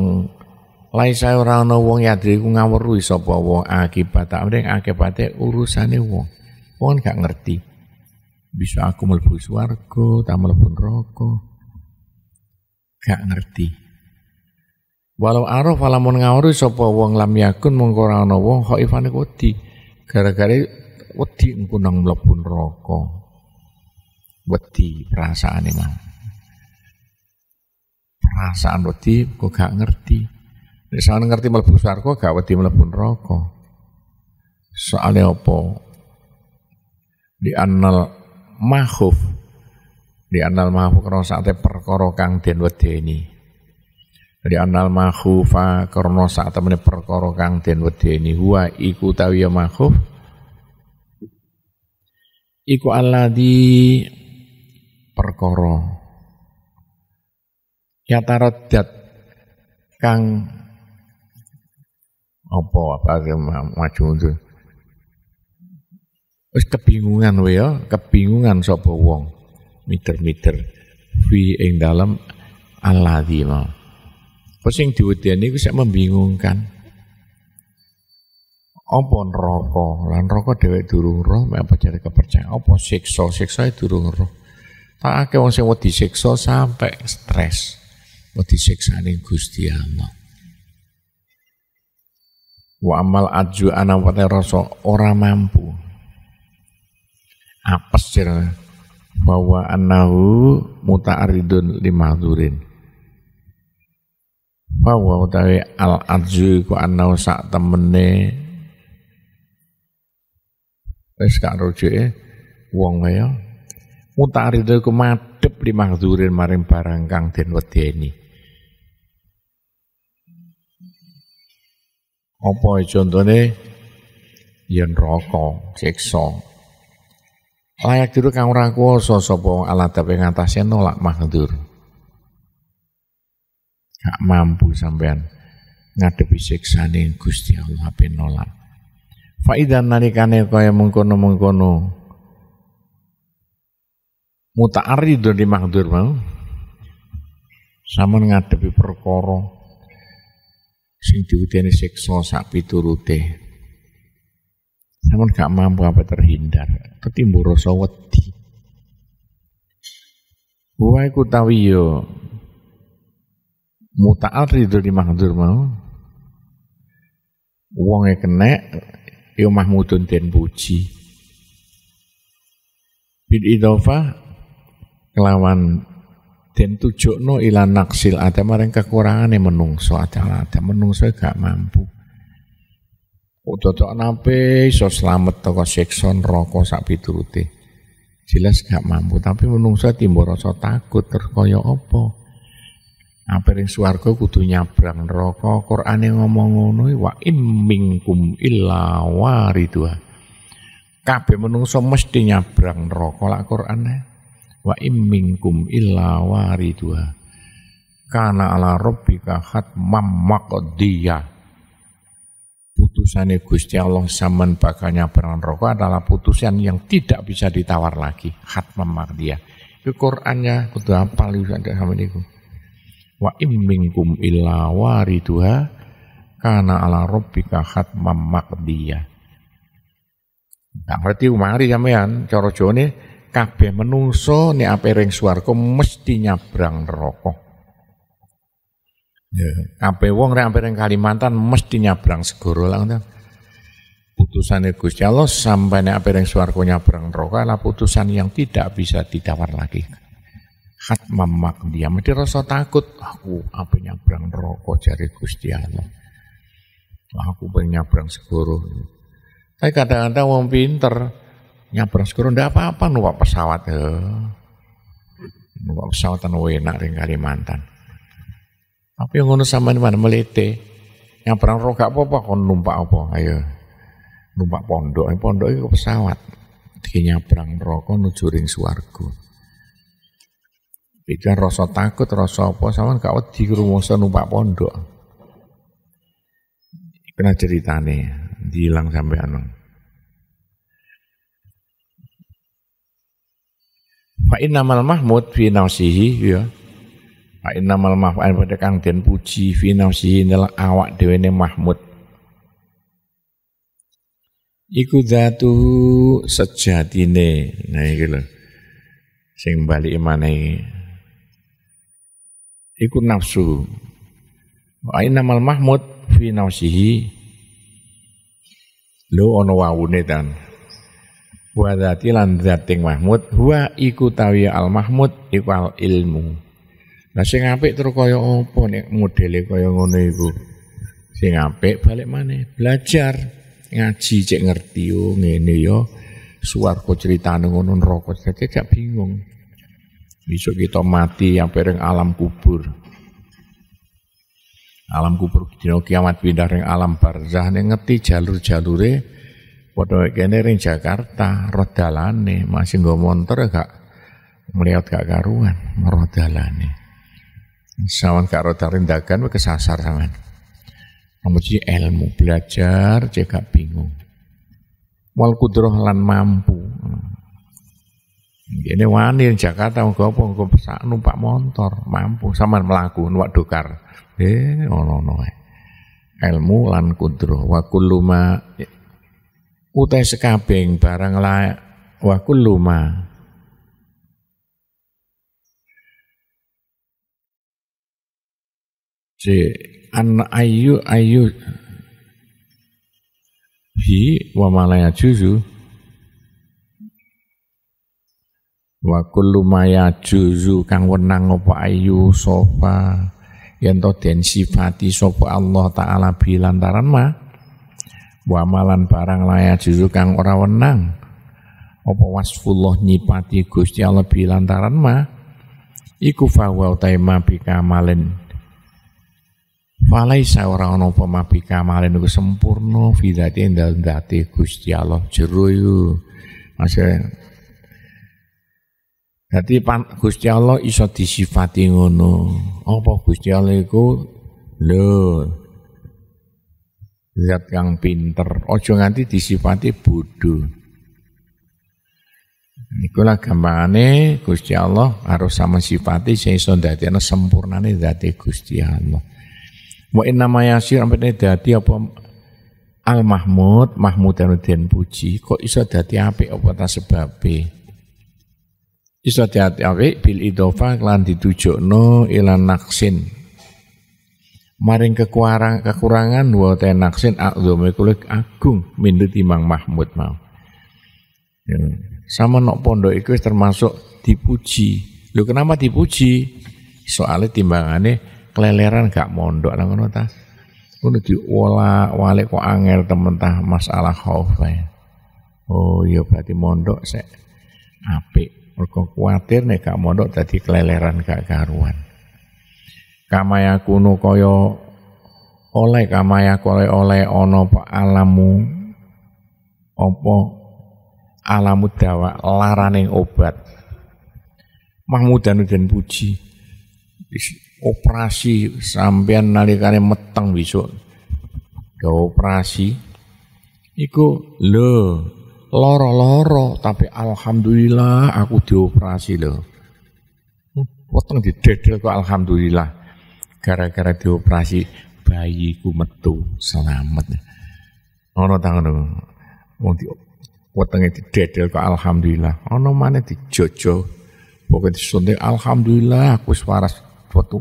Lai ora ana wong yadri ku ngaweruhi sapa wong akibat amring akibate urusane wong wong kan gak ngerti bisa aku mlebu swarga ta mlebu neraka gak ngerti Walau arof lamun ngawuri sapa wong lam yakun mung ora ana wong khaifan wedi. Gara-gara wedi engko nang mlebu neraka. Wedi perasaane mah. Perasaan wedi kok gak ngerti. Nek sampean ngerti mlebu swarga gak wedi mlebu neraka. Soale apa? Di annal mahuf di anal mahuf krasa perkara kang den wedeni. Jadi anal makhufa karena sak temene perkara kang den wedeni huwa iku tawi ya makhuf iku alladhi perkara redat kang apa apa maju itu wis kebingungan we ya kebingungan sapa wong mider-mider fi ing dalem di mau apa yang diwedeni iku membingungkan. Apa neraka? lan neraka dhewek durung roh, apa jare kepercayaan apa siksa? Siksa durung roh. Tak akeh wong sing wedi siksa sampai stres. Wedi siksane Gusti Allah. Wa amal aju ana wate rasa ora mampu. Apes jare bahwa anahu muta'aridun limadzurin bahwa utawi al arju ku anau sak temene wis gak rujuke wong kaya mutarid ku madhep limah durin maring barang kang den wedeni apa e contone yen neraka siksa layak diru kang ora kuwasa sapa aladab ngatasen nolak mahdur Gak mampu sampean ngadepi siksane Gusti Allah ben nolak. Faidan nalikane kaya mengkono-mengkono muta'aridun di mahdur mau sampean ngadepi perkara sing diwiteni siksa sak piturute. Sama gak mampu apa terhindar, ketimbu rasa wedi. Wa yo ridho di mahdur mau uangnya kena ya mahmudun den puji bin idofa kelawan den no ila naksil ada kekurangan yang menungso ada ada menungso gak mampu Udah nape So selamat toko sekson rokok sak piturute. Jelas gak mampu, tapi menungso timbul so takut terkoyok opo. Apa suarga kutunya kudu nyabrang Quran yang ngomong ngono wa in minkum illa waridha. Kabeh menungso mesti nyabrang neraka lak Qur'ane. Wa in minkum illa waridha. Kana ala rabbika khatmam maqdiyah. Putusannya Gusti Allah zaman bakal nyabrang rokok adalah putusan yang tidak bisa ditawar lagi. Khatmam maqdiyah. Itu Qur'annya kudu hafal sampai niku. Wa imminkum illa wariduha karena ala rabbika khatmam maqdiyah. Gak ngerti mari sampean cara jone kabeh menungso nek ape ring swarga mesti nyabrang neraka. Ya, kabeh wong nek ape ring Kalimantan mesti nyabrang segoro lah ngoten. Putusane Gusti Allah sampai nek ape ring swarga nyabrang neraka adalah putusan yang tidak bisa ditawar lagi hat mamak dia mesti rasa takut aku apa nyabrang rokok cari Gusti Allah aku pengen nyabrang segoro tapi kadang-kadang orang pinter nyabrang segoro ndak apa-apa numpak pesawat ya numpak pesawat anu enak ring Kalimantan tapi yang ngono sama di mana melete nyabrang rokok apa-apa kon numpak apa ayo numpak pondok pondok itu pesawat dia nyabrang rokok nujuring suwargo Beda rasa takut, rasa apa sama gak wedi krungu numpak pondok. Kena cerita nih, dihilang sampai anu. Fa innamal mahmud fi nafsihi ya. Fa innamal mahmud pada kang den puji fi nafsihi dalam awak dhewe mahmud. Iku datuhu sejatine. Nah iki lho. Sing bali imane iku nafsu. Wa innamal mahmud fi nafsihi lo ono wawune dan Wa dzati lan dzating mahmud wa iku tawi al mahmud iku al ilmu. Lah sing apik terus kaya apa nek modele kaya ngono iku. Sing apik balik mana? belajar ngaji cek ngerti yo oh, ngene yo ya. swarga critane ngono neraka cek gak bingung. Besok kita mati yang pereng alam kubur. Alam kubur di kiamat pindah ring alam barzah ini ngerti jalur-jalure padha kene ring Jakarta rodalane masih nggo monter, ya gak melihat gak karuan rodalane. Sawan gak rodalane dagan kesasar sampean. Memuji ilmu, belajar, cekak bingung. Wal kudroh lan mampu. Ini wani Jakarta mau apa nggo numpak motor, mampu sama melaku, numpak dokar. Eh ono-ono Ilmu lan kudro wa luma utai sekabing barang layak wa luma si an ayu ayu hi wamalaya juzu wa kullu ma kang wenang apa ayu sapa yen to den sifati sapa Allah taala bilantaran ma wa malan barang laya juzu kang ora wenang apa wasfullah nyipati Gusti Allah bilantaran ma iku fawa taima pika Falaisa ora ana apa mabikamalen iku sempurna fi dzati dalem Gusti Allah jero iku maksudnya pak Gusti Allah iso disifati ngono. Apa Gusti Allah iku lho zat kang pinter. Ojo nganti disifati bodoh. Ikulah gambarane Gusti Allah harus sama sifati sing iso dadekno sempurnane zate Gusti Allah. Wa inna ma yasir ampene dadi apa Al Mahmud, Mahmud den puji kok iso dadi apik apa ta sebabe? Isa hati awik bil idofa lan no ilan naksin maring kekurangan, kekurangan wa ten naksin akzume kulik agung mindut timbang Mahmud mau ya. sama nok pondok itu termasuk dipuji lu kenapa dipuji soalnya timbangannya keleleran gak mondok nang ngono ta ngono diolah wale kok angel temen tah masalah khauf oh iya berarti mondok sek apik Mergo khawatir nih gak mondok dadi keleleran gak karuan. Kamaya kuno koyo oleh kamaya kaya oleh ana alamu opo alamu dawa laraning obat. Mahmudan dan puji. Operasi sampean nalikane meteng besok. ke operasi iku lo loro-loro tapi alhamdulillah aku dioperasi loh potong didedel kok alhamdulillah gara-gara dioperasi bayiku metu selamat ono ta ngono wong di wetenge didedel kok alhamdulillah ono mana dijojo pokoke disuntik alhamdulillah aku waras wetu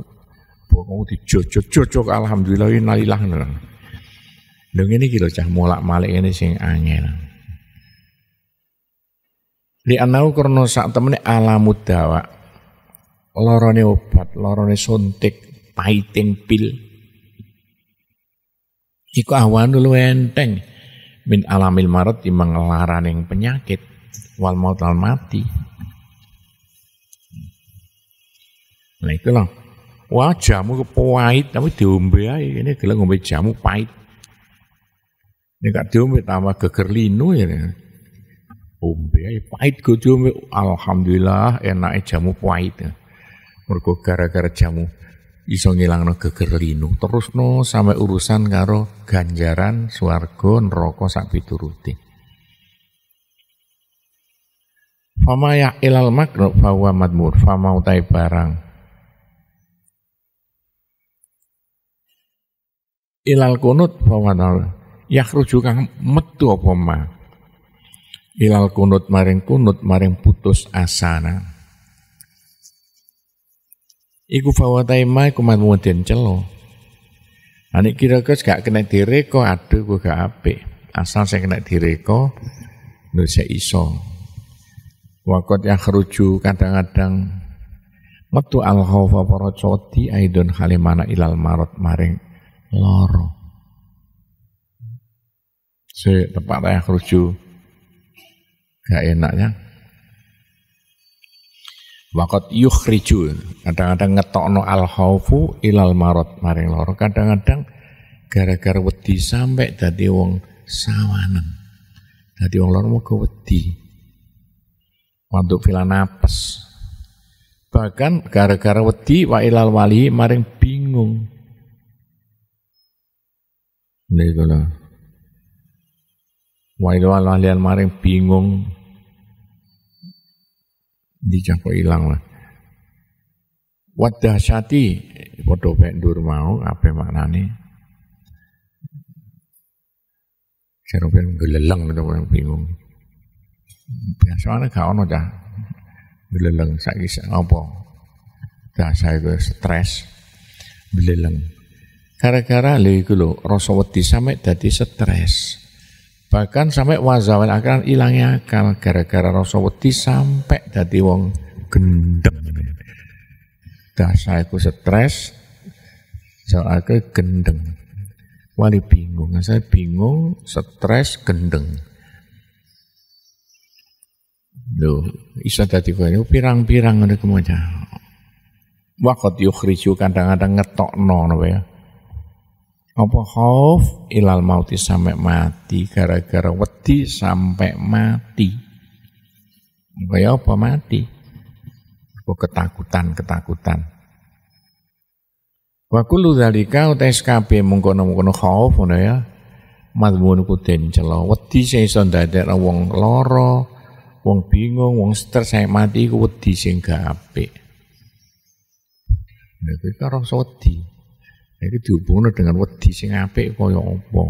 pokoke dijojo jojo alhamdulillah innalillahi Lha ngene ini lho cah molak-malik ini sing angel anau karena sak temene alamu dawa. Lorone obat, lorone suntik, paiting pil. Iku awan dulu enteng min alamil marat mengelaran yang penyakit wal maut al mati. Nah itu Wah jamu kepahit tapi diombe aja. Ini gila ngombe jamu pahit. Ini gak diombe tambah geger linu ya ombe ae pahit gojo alhamdulillah enak jamu pahit mergo gara-gara jamu iso ngilangno terus terusno sampe urusan karo ganjaran swarga neraka sak piturute Fama ya ilal makro bahwa madmur fama utai barang ilal kunut bahwa yakru juga metu apa ma ilal kunut maring kunut maring putus asana iku fawatai ma iku matmudin celo anik kira kes gak kena direko aduh gue gak ape. asal saya kena direko ndak saya iso wakot yang kerucu kadang-kadang metu al khawfa para codi aidon halimana ilal marot maring loro se tempat yang kerucu gak enaknya wakot Wakat yukhriju kadang-kadang ngetokno al khawfu ilal marot maring loro kadang-kadang gara-gara wedi sampai dadi wong sawanan dadi wong loro muga wedi waduk fila napes, bahkan gara-gara wedi wa ilal wali maring bingung Nih kalau wa wali wali maring bingung tiga hilang ilang lah wadah sati bodoh pendur mau apa maknane Jeroben geleleng ada orang bingung. Biasanya kan gak ono dah. Geleleng saiki apa? Dah saya stres geleleng. Gara-gara lho iku lho rasa wedi tadi stres. Bahkan sampai wazawan akan hilangnya akal gara-gara rasa wedi sampai dadi wong gendeng. dah saya ku stres, soalnya gendeng. Wali bingung, nah, saya bingung, stres, gendeng. Lho, iso dadi koyo pirang-pirang ngene kemoca. Waqat yukhriju kadang-kadang ngetokno no ya apa khauf ilal mauti sampai mati gara-gara wedi sampai mati kaya apa mati apa ketakutan ketakutan wa kullu dzalika utais kabeh kono mungkono khauf ngono ya madmun ku den celo wedi sing iso ndadekno wong lara wong bingung wong stres sampai mati ku wedi sing gak apik nek kita karo wedi jadi dihubungkan dengan wedi sing apik kaya apa.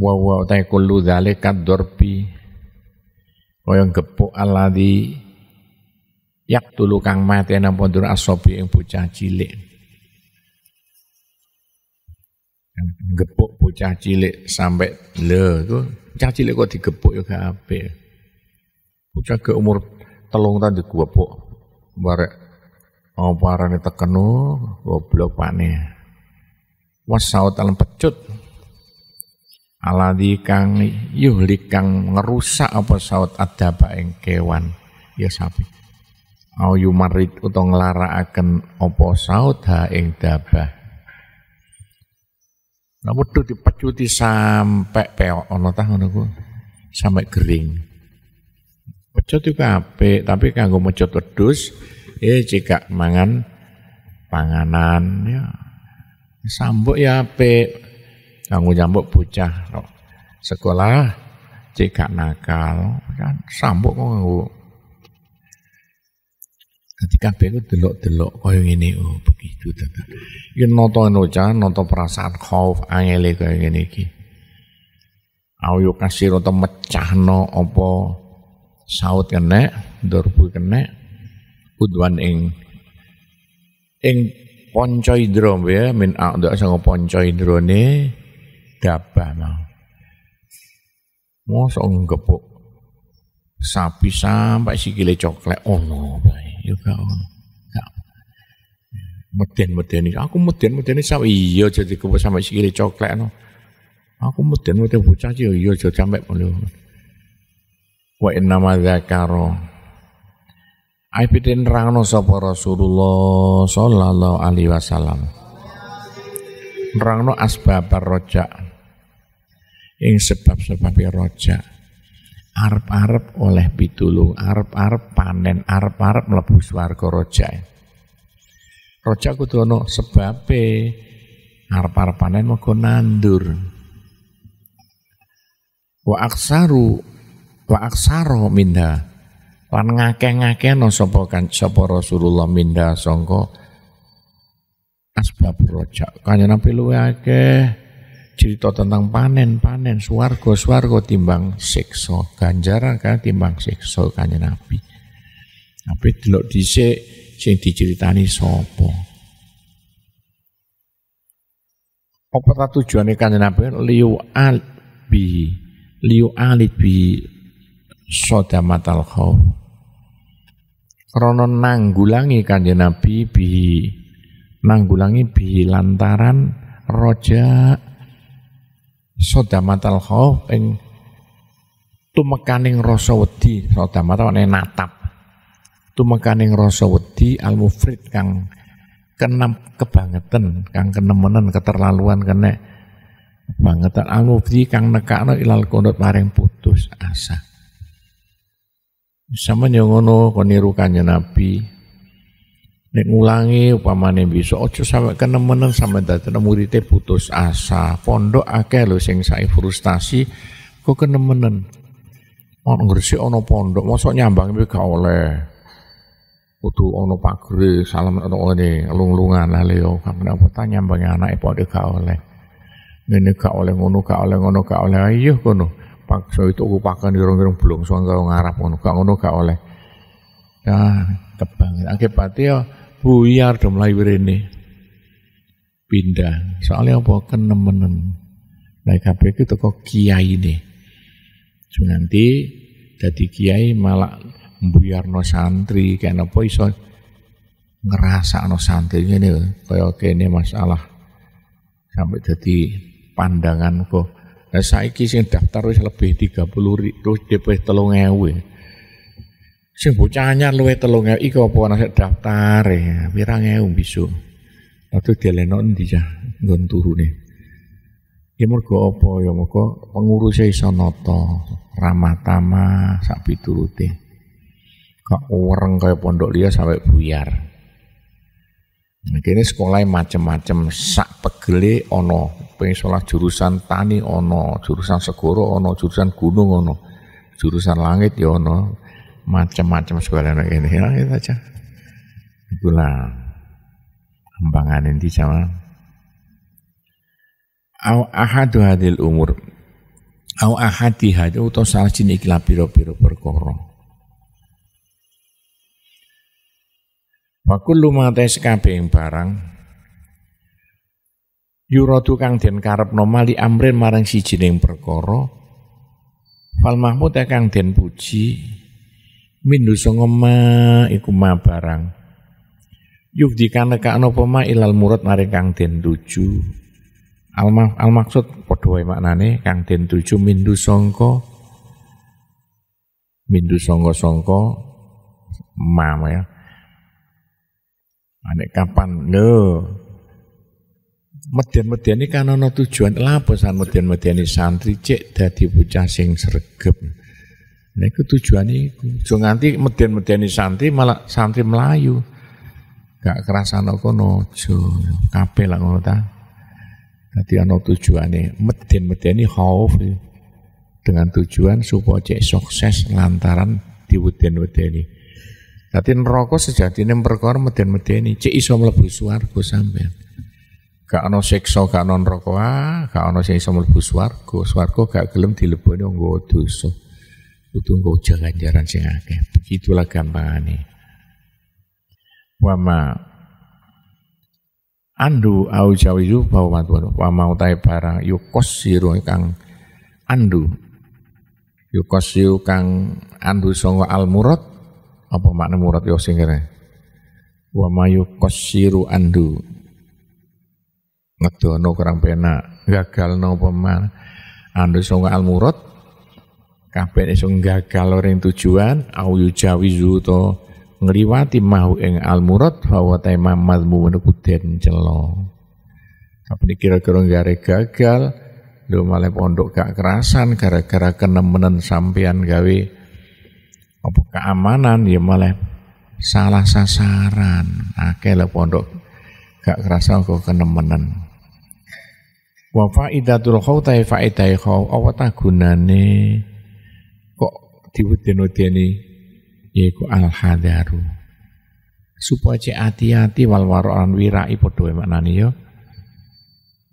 Wa wa ta kullu dzalika dorbi kaya gepuk aladi, yak tulu kang mati nampa dur asobi yang bocah cilik. Gepuk bocah cilik sampai le itu bocah cilik kok digepuk ya gak apik. Bocah ke umur telung gua po barek apa arane tekenu oh, goblokane wasaut talem pecut aladi kang yuhlik kang ngerusak apa saut ada baeng kewan ya sapi au utang utawa nglarakaken apa saut ha ing dabah Nah, waduh dipecuti sampai peok ono tah ngono ku. Sampai gering. Pecut juga ape, tapi kanggo mecut pedus. Eh ya, cikak mangan panganan ya sambuk ya pe kanggo nyambuk pucah kok sekolah cikak nakal kan sambuk kok nganggo Nanti kabeh itu delok-delok kaya ngene oh begitu tata. Iki noto noca, noto perasaan khauf angele kaya ngene iki. Ayo kasih nata mecahno opo saut kene, dorbu kene udwan ing ing poncoidro ya min aqda sanga poncoidro ne dapat mau mosok gepuk sapi sampai sikile coklat ono oh, bae yo ya, gak ono meden-medeni aku meden ini sampe iya jadi kepuk si sikile coklat no aku meden-meden bocah yo iya jadi sampai ngono wa inna dzakara Aibidin rangno sapa Rasulullah sallallahu alaihi wasallam. Rangno asbab roja. yang sebab-sebab roja. Arep-arep oleh pitulung, arep-arep panen, arep-arep melebuh suarga roja. Roja kudono sebab arep-arep panen mau nandur. Wa aksaru wa aksaro mindah lan ngakeh-ngakeh no sapa kan sapa Rasulullah minda sangka asbab rojak kanjeng Nabi luwe akeh cerita tentang panen-panen swarga-swarga timbang siksa ganjaran kan timbang siksa kanjeng Nabi tapi delok dhisik sing diceritani sapa apa ta tujuane kanjeng Nabi liu al bi liu alit bi sodamatal khauf krono nanggulangi kanjeng Nabi bihi nanggulangi bihi lantaran roja sodamatal khauf ing tumekaning rasa wedi sodamatal nek natap tumekaning rasa wedi al mufrid kang kenem kebangetan kang kenemenan keterlaluan kene bangetan al mufrid kang nekakno ilal kondot maring putus asa sama yang ngono koniru kanjeng Nabi. Nek ngulangi upamane bisa ojo sampe kenemenen sampe dadene muridnya putus asa. Pondok akeh lo sing sae frustasi kok kenemenen. Ono ngresik ono pondok, mosok nyambang iki gak oleh. kudu ono pagre salam ono ngene lung-lungan lha yo kapan apa ta anak anake padha gak oleh ngene gak oleh ngono gak oleh ngono gak oleh ayuh kono paksa itu aku pakai rong-rong belum suang kalau ngarap ngono gak ngono gak oleh nah tebang akibatnya ya buyar dong lagi rene pindah soalnya apa kenemenen naik HP itu toko kiai ini nanti jadi kiai malah no santri kayak apa iso ngerasa no santri ini kayak ini masalah sampai jadi pandangan kok Nah, saiki sing daftar wis lebih 30 terus DP 3000. Sing bocah anyar luwe 3000 iki apa ana daftar ya, pirang ewu bisu. Lalu lenon endi ya nggon turune. Ya mergo apa ya mergo pengurus iso nata ramatama sak piturute. Kok orang kaya pondok dia sampai buyar. Ini sekolah macam-macam sak pegele ono, pengen sekolah jurusan tani ono, jurusan segoro ono, jurusan gunung ono, jurusan langit ya ono, macam-macam sekolah yang ini ya itu ya aja. Itulah kembangan ini sama. Au ahadu hadil umur, au ahadiha itu salah sini ikhlas piro-piro perkara. Fakul lumate sekabehing barang Yura kang den karep nomali amrin marang si sijining perkoro, fal mahmud kang den puji mindu sangema ikuma ma barang yuk kana kana apa ma ilal murad marang kang den tuju al, al maksud padha maknane kang den tuju mindu sangka mindu sangka songko, ma ya Anak kapan nge Median-median ini kan ono tujuan lapo san median-median santri cek dari bocah sing sregep. Nah itu tujuan iku. So nganti median-median santri malah santri melayu. Gak no kono jo kape lah ngono ta. tujuan ini medan medan ini khawf dengan tujuan supaya cek sukses lantaran di medan ini Dadi neraka sejatine perkara meden-medeni, cek iso mlebu swarga sampean. Gak ana siksa, gak ana neraka, gak ana sing iso mlebu swarga. Swarga gak gelem dileboni nggo dosa. Kudu nggo ganjaran sing akeh. Begitulah gampangane. Wama andu au jawizu bahwa matuan wa mau tai barang yukos siru kang andu yukos siru kang andu songo al murad apa makna murad yo sing kene? Wa mayu qasiru andu. Ngedono kurang penak, gagal no man. Andu sing al murad kabeh iso gagal ring tujuan au yu yujawizu to ngliwati mahu ing al murad bahwa tema mazmu menaku den celo. Tapi kira-kira gare gagal, lu malah pondok gak kerasan gara-gara menen sampean gawe apa keamanan ya malah salah sasaran akeh lah pondok gak kerasa kok kenemenan wa faidatul ta ya faidai khaw apa ta gunane kok diwedeni-wedeni yaiku al hadaru supaya hati-hati wal waro'an wirai padha maknane ya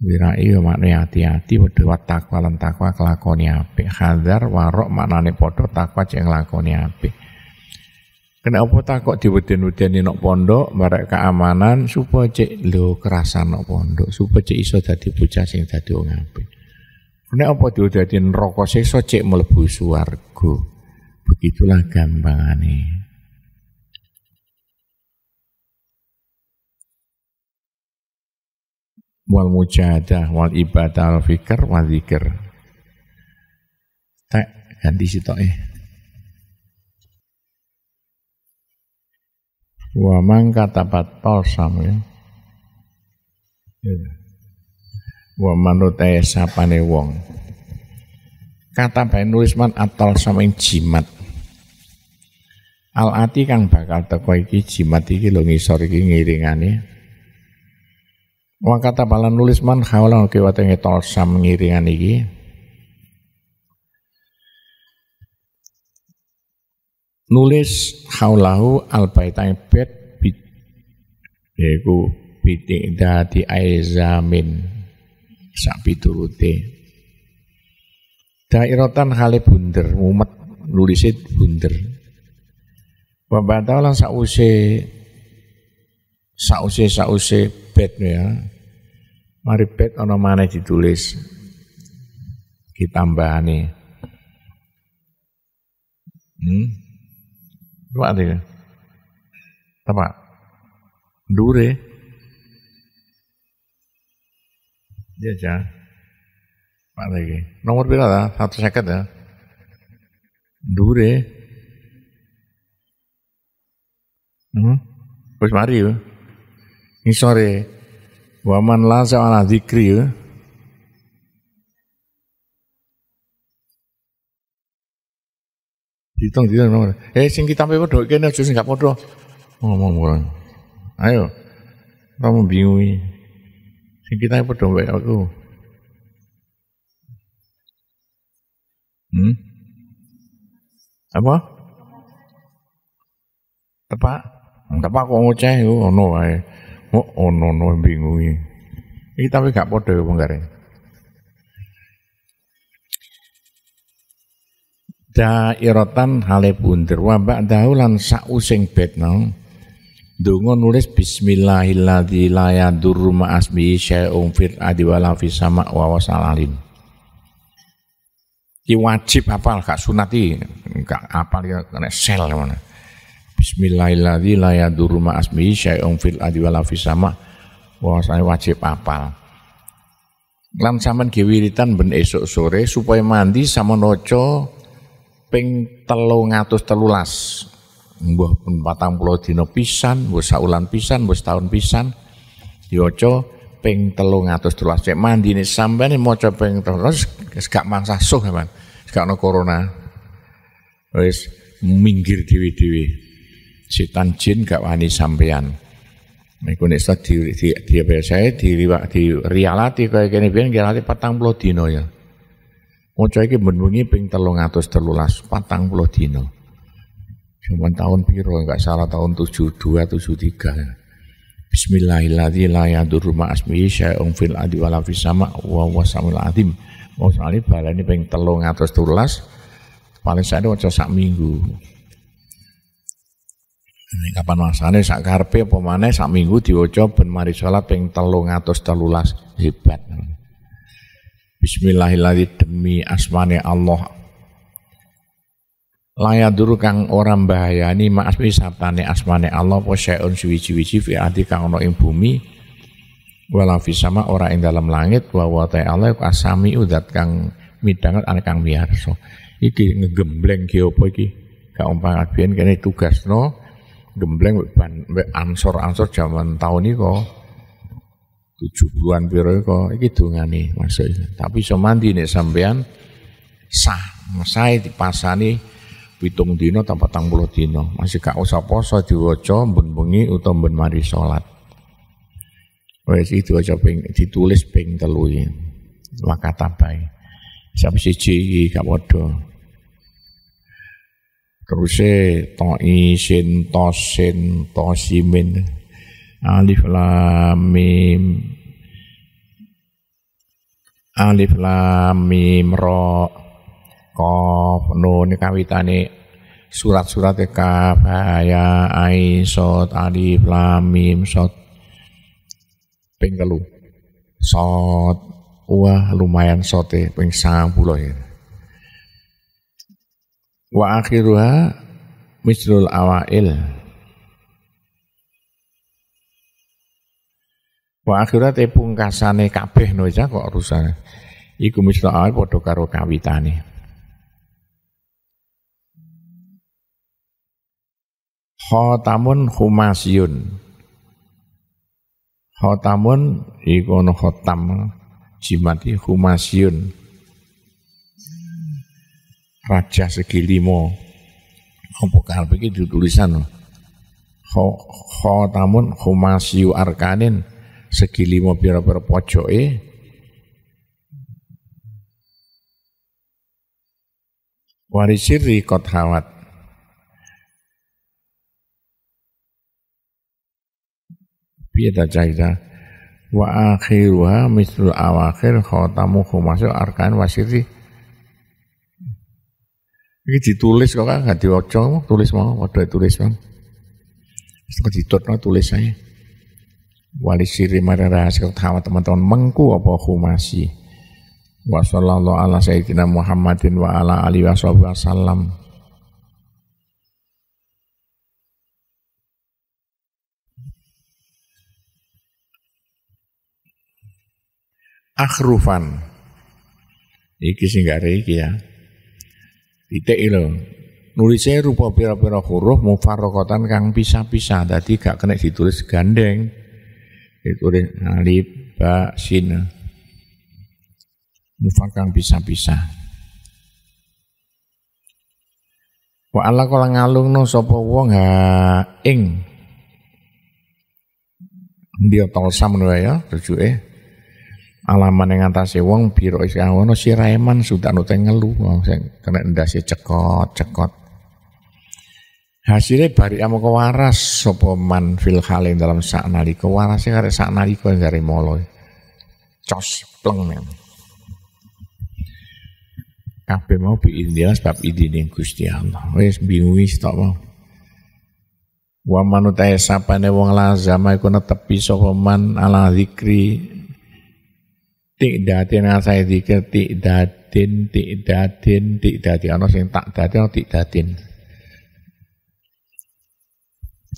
Wirai yo ya makne hati-hati padha takwa lan takwa kelakoni apik. Hadar warok maknane padha takwa cek nglakoni apik. Kenapa takok diweden-wedeni nok pondok, barek keamanan supaya cek lho kerasan nok pondok, supaya cek iso dadi bocah sing dadi wong apik. Kenapa diwedeni neraka siksa cek mlebu swarga. Begitulah gampangane. wal mujahadah wal ibadah al fikr wal zikir tak ganti sitok eh wa man katabat sam ya iya. wa manut sapane wong kata bae nulis man atol ing jimat al ati kang bakal teko iki jimat iki lho ngisor iki ngiringane kata balan nulis man khawlan kiwate ngetol sam ngiringan iki. Nulis khawlahu al baitang bait bit yaiku bitik dadi aizamin sak piturute. Dairatan hale bunder mumet nulisit bunder. Wabatalan sause sause sause maribet ya. mari Maribet ono mana ditulis. nih. Hmm. Apa artinya? Apa? Dure. Ya, ya. Pak lagi. Nomor berapa? ta? Satu seket ya. Dure. Hmm. Wis mari ya. Ini sore. Wa man la ala dzikri ya. Hitung hitung nomor. Eh sing kita pe padha kene aja sing gak padha. Ngomong orang. Ayo. Kamu bingungi. Sing kita padha wae aku. Hmm? Apa? Tepak? Tepak kok ngoceh ngono wae. Oh, ono no bingungi. Ini tapi gak padha ya Da irotan hale bundir wa ba'dahu lan sausing betno. Donga nulis bismillahilladzi la yadurru ma asmi syai'un fir adi wala fis sama wa wasalalin. Ki wajib apal gak sunat iki, gak hafal ya, kena sel ya, mana. Bismillahirrahmanirrahim. la yadurru syai'un fil adi wala fis sama. saya wajib apal. Lan sampean ge wiritan ben esok sore supaya mandi sama noco ping 313. Mbah pun 40 dina pisan, mbah saulan pisan, mbah setahun pisan. Dioco ping 313. Cek mandi mandine sampean maca ping terus gak mangsa suh sampean. Gak ono corona. Wis minggir dewi dewi setan jin gak wani sampean. Niku nek sa di di di ya, saya di riwak di rialati kaya kene biyen rialati 40 dino ya. Moco iki ben wingi ping 313 40 dino. Cuma tahun piro enggak salah tahun 72 73. Ya. Bismillahirrahmanirrahim. La yadurru ma asmihi syai'un fil adi wala fis sama wa huwa samul alim. Mosale balane ping 313 paling saya waca sak minggu kapan masane sak karpe apa sak minggu diwaca ben mari telung atau telulas hebat Bismillahirrahmanirrahim demi asmane Allah dulu kang orang bahaya ini ma'asmi sabtane asmane Allah apa on suwici wiji fi ati kang ono ing bumi wala fi sama ora ing dalam langit wa wa ta'ala asami udat kang midanget anak kang biarso iki ngegembleng ki apa iki gak umpamakan kene no gembleng mbek ansor-ansor zaman tahun iku 70-an piro iku iki dongane maksudnya Tapi iso mandi nek sampean sah, mesai dipasani pitung dino tanpa tang puluh dino masih gak usah poso diwaca ben bengi utawa ben mari salat wis itu aja ping ditulis ping telu iki maka tabai sampai siji gak padha terusnya toisin tosin tosimin alif lam mim alif lam mim ra qaf nun kawitane surat-surat kaf ya ai sod alif lam mim sod ping sod wah lumayan sote eh, ping 10 ya eh wa akhiruha mislul awail wa akhirnya tepung kasane kabeh no kok rusak iku mislul awail padha karo kawitane khotamun humasyun khotamun iku ono khotam jimati humasyun Raja Segi Limo. Apa kalbe iki tulisan khotamun khumasiyu arkanin segi Limo pira-pira Pojoe warisiri kot hawat piye ta wa akhiruha mislu awakhir khotamu khumasiyu arkanin wasiri ini ditulis kok kan, gak diwaca, tulis mau padha tulis kan. mau. ditutup no, tulis ae. Wali siri marara sekutawa teman-teman mengku apa humasi. Wa sallallahu ala sayyidina Muhammadin wa ala alihi wasallam. Akhrufan. Iki sing gak ya titik lho nulisnya rupa pira-pira huruf mufarokotan kang pisah-pisah tadi gak kena ditulis gandeng ditulis alif ba sin mufar kang pisah-pisah wa ala kala no sopo wong ha ing dia menurut ya eh alaman yang atase wong biro isih si Raiman sudah ngeluh wong sing kena si cekot cekot hasilnya bari amoko kewaras sopo man fil saat dalam sak nalika warase kare sak yang cari molo cos pleng men kabeh mau biidzillah sebab idine Gusti Allah wis bingungi stop. mau Wa manut ne wong lazama iku netepi sapa man ala zikri Tik datin saya tik datin tik datin ana sing tak datin tikdatin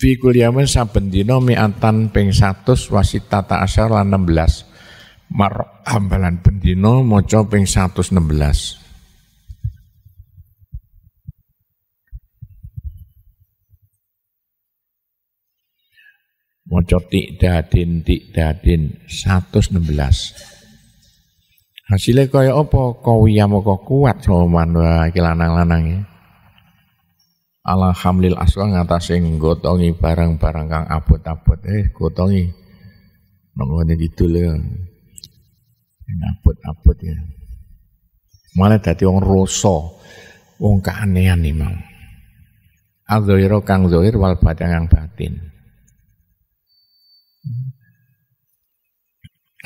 fi kulyamin saben dina mi'atan ping 100 wasitata asyar lan 16 mar ambalan bendina maca ping 116 Moco tik dadin tik dadin 116 Hasilnya kaya apa? kau iya mau kau kuat sama manwa ah, kilanang lanang-lanange. Ya. Ala hamlil aswa ngatasé gotongi barang-barang kang abot-abot eh gotongi. Nongone gitu ya. Sing abot-abot ya. Malah tadi orang rosa orang keanehan nih mau. al kang zahir wal batin kang batin.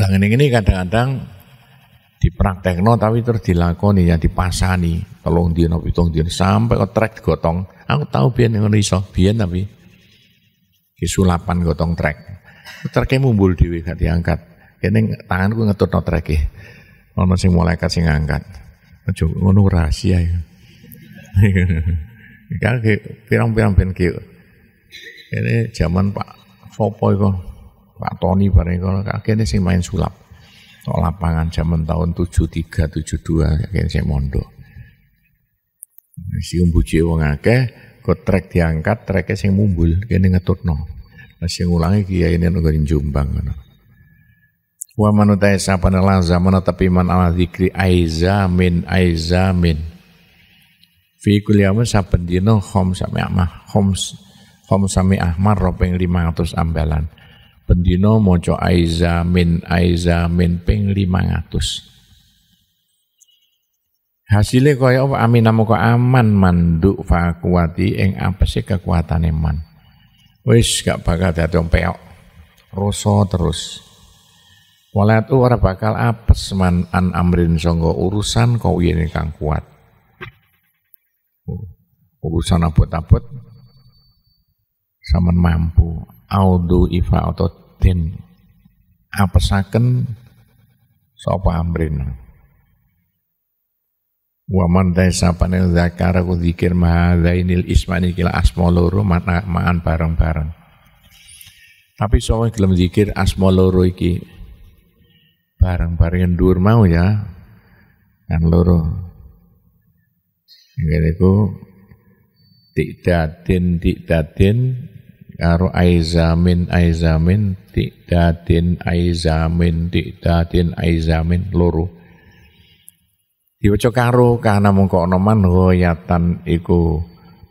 Lah ini kadang-kadang dipraktekno tapi terus dilakoni ya dipasani dia nopi tolong dia sampai trek gotong aku tahu biar ngono iso biar tapi kesulapan gotong trek treknya mumbul dhewe gak diangkat ini tanganku no treknya ana masih mulai kasih ngangkat aja ngono rahasia ya kan pirang-pirang ben ki ini zaman Pak Sopo kok Pak Tony bareng kakek ini sih main sulap Tok lapangan zaman tahun 73 72 kayak saya mondok. Si umbu wong akeh, kok trek diangkat, treke sing mumbul kene ngetutno. Lah sing ulangi kiai ini nang Jombang ngono. Wa manutai sapane mana tapi man ala zikri aizamin aizamin. Fi kulyamun saben dino khom sami ahmah khom khom sami ahmar lima ratus ambalan. Pendino maca aiza min ping 500. Hasilnya kaya apa amin namo muka aman manduk fakuati ing apese kekuatane man. Wis gak bakal dadi peok. Rasa terus. Walatu ora bakal apes man an amrin sangga urusan kau yen kang kuat. Urusan abot-abot saman mampu audu ifa ototin apesaken sapa amrin wa man daisa panil zakara ku zikir mahadainil ismani kila asma loro ma'an bareng-bareng tapi sapa gelem zikir asma loro iki bareng-bareng dhuwur mau ya kan loro ngene ku tidak tin karo aizamin aizamin datin aizamin datin aizamin loro diwaca karo kana mongko ana man hoyatan iku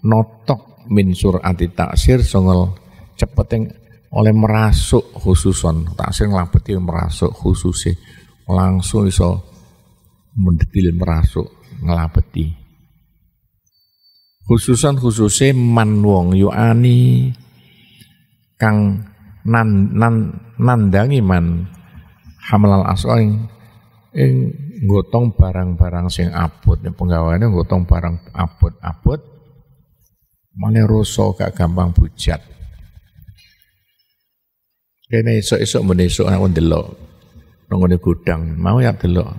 notok min surati taksir songol cepeting oleh merasuk khususon taksir nglabeti merasuk khususe langsung iso mendetil merasuk ngelapeti khususan khususe man wong yuani kang nan, nan, nandangi man hamalal asal ing, ing gotong barang-barang sing abot penggawaannya gotong barang abot-abot mana rosso gak gampang bujat kene esok esok men esuk aku ndelok di gudang mau ya delok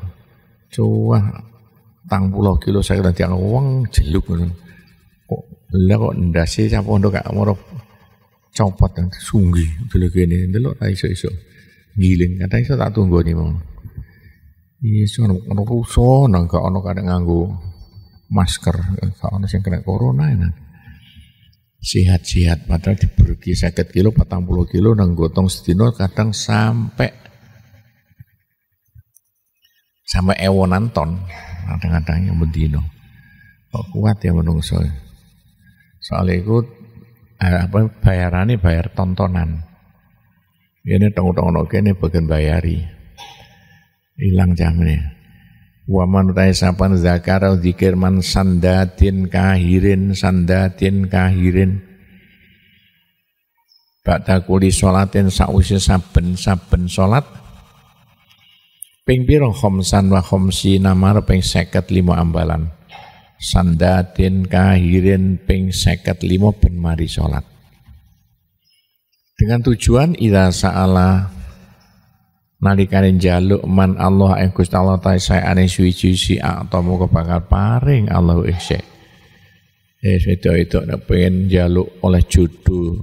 cuah tang pulau kilo saya nanti aku wong jeluk kok lah kok siapa untuk gak copot yang sungguh dulu gini dulu tak iso-iso giling kata iso tak tunggu nih mau iso ono ruso nang nangka ono kadang nganggu masker kalau ono sih kena corona enak sehat-sehat padahal diberi sakit kilo patang puluh kilo nang gotong setino kadang sampai sampai ewonan ton kadang-kadang yang bedino kok kuat ya menunggu soalnya soalnya ikut Eh, apa bayarannya bayar tontonan. Ini tong-tong ini bagian bayari. Hilang jamnya. waman man sapan al di man sandatin kahirin sandatin kahirin. Bakta kuli solatin sausi saben-saben solat ping pira khamsan wa khomsi namar ping lima ambalan sandatin kahirin ping seket limo ben mari sholat. Dengan tujuan ila sa'ala nalikane jaluk man Allah yang Gusti Allah ta ane suwiji si atamu kebakar paring Allah ikhse. Eh sudah itu nek pengen jaluk oleh judul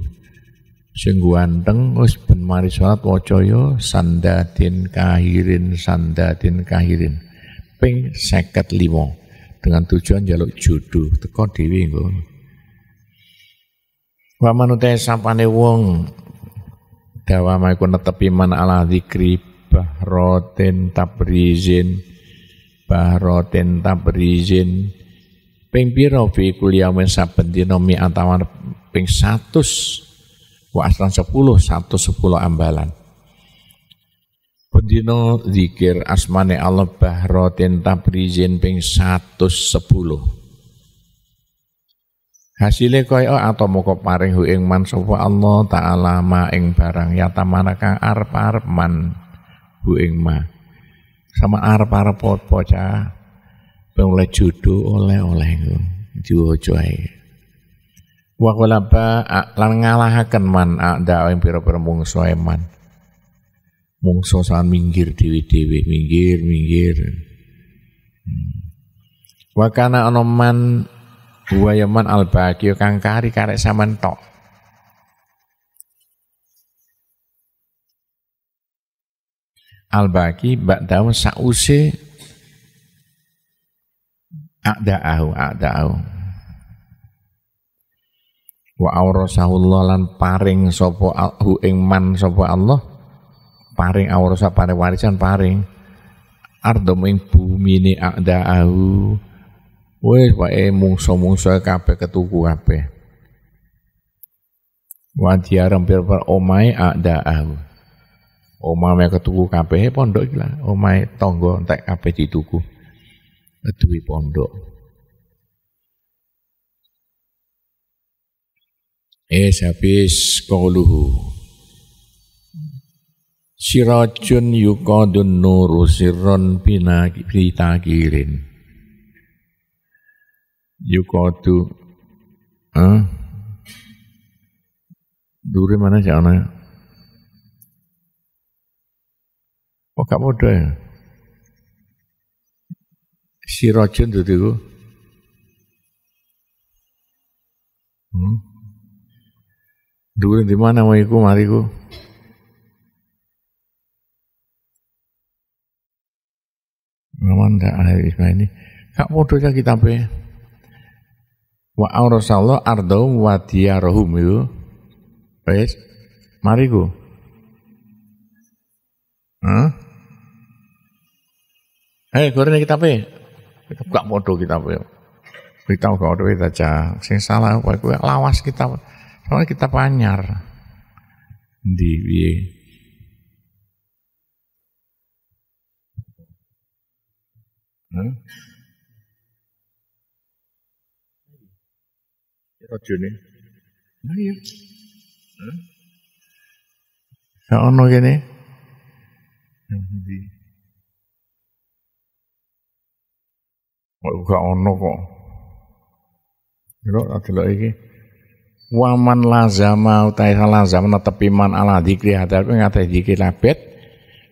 sing ganteng us ben mari salat wocoyo ya, sandatin kahirin sandatin kahirin ping limo dengan tujuan jaluk jodoh teko dhewe nggo wa manute sampane wong dawa maiku netepi man ala zikri bahroten tabrizin bahroten tabrizin ping pira fi kulyamin saben dina mi antawan ping 100 wa aslan 10 110 ambalan Pendino zikir asmane Allah Bahrotin Tabrizin ping 110. hasilnya kaya atau moko paring hu ing man sapa Allah taala ma ing barang yata manaka arep-arep man hu ing ma. Sama arep-arep pot ben oleh judu oleh-oleh diojo ae. Wa qala lan ngalahaken man ada ing pira-pira mungsuhe man mungso salan minggir dewi dewi minggir, minggir. Hmm. wakana onoman buayaman man ya al bagio kang kari karek saman tok. Al baki mbak daun sause akda'ahu akda'ahu wa aurasahullah lan paring sopo hu ingman sopo Allah paring awrosa paring warisan paring ardo ing bumi ini akdaahu wa wae mungso-mungso kape ketuku kape kabeh rempir per omai ada ahu Omai omahe ketuku kape he pondok iki Omai tonggo entek entek di tuku. ketui pondok Eh habis kau Sirajun yukadun nuru sirron pina pita kirin. Yukadu. Huh? Duri mana jalan ya? Oh kamu ada ya? Sirajun itu itu. Hmm? Duri di mana mau ikut, mari ikut. Memang enggak akhir Ismail ini. Kak bodoh kita kitabnya. Wa aurasallahu ardhum wa rohum itu. Wes, mari ku. Hah? Eh, kita gorene kita buka gak kita kitabe. Kitab gak podo kita aja. Sing salah Kau lawas kita. Soalnya kita panyar. di, Hmm? ini. Nah iya. Hmm? Sak nah, ono gini. Di. Kok oh, gak ono kok. ada lo iki. Waman lazama utai salazama tapi man ala dzikri hadal ngatai dzikir labet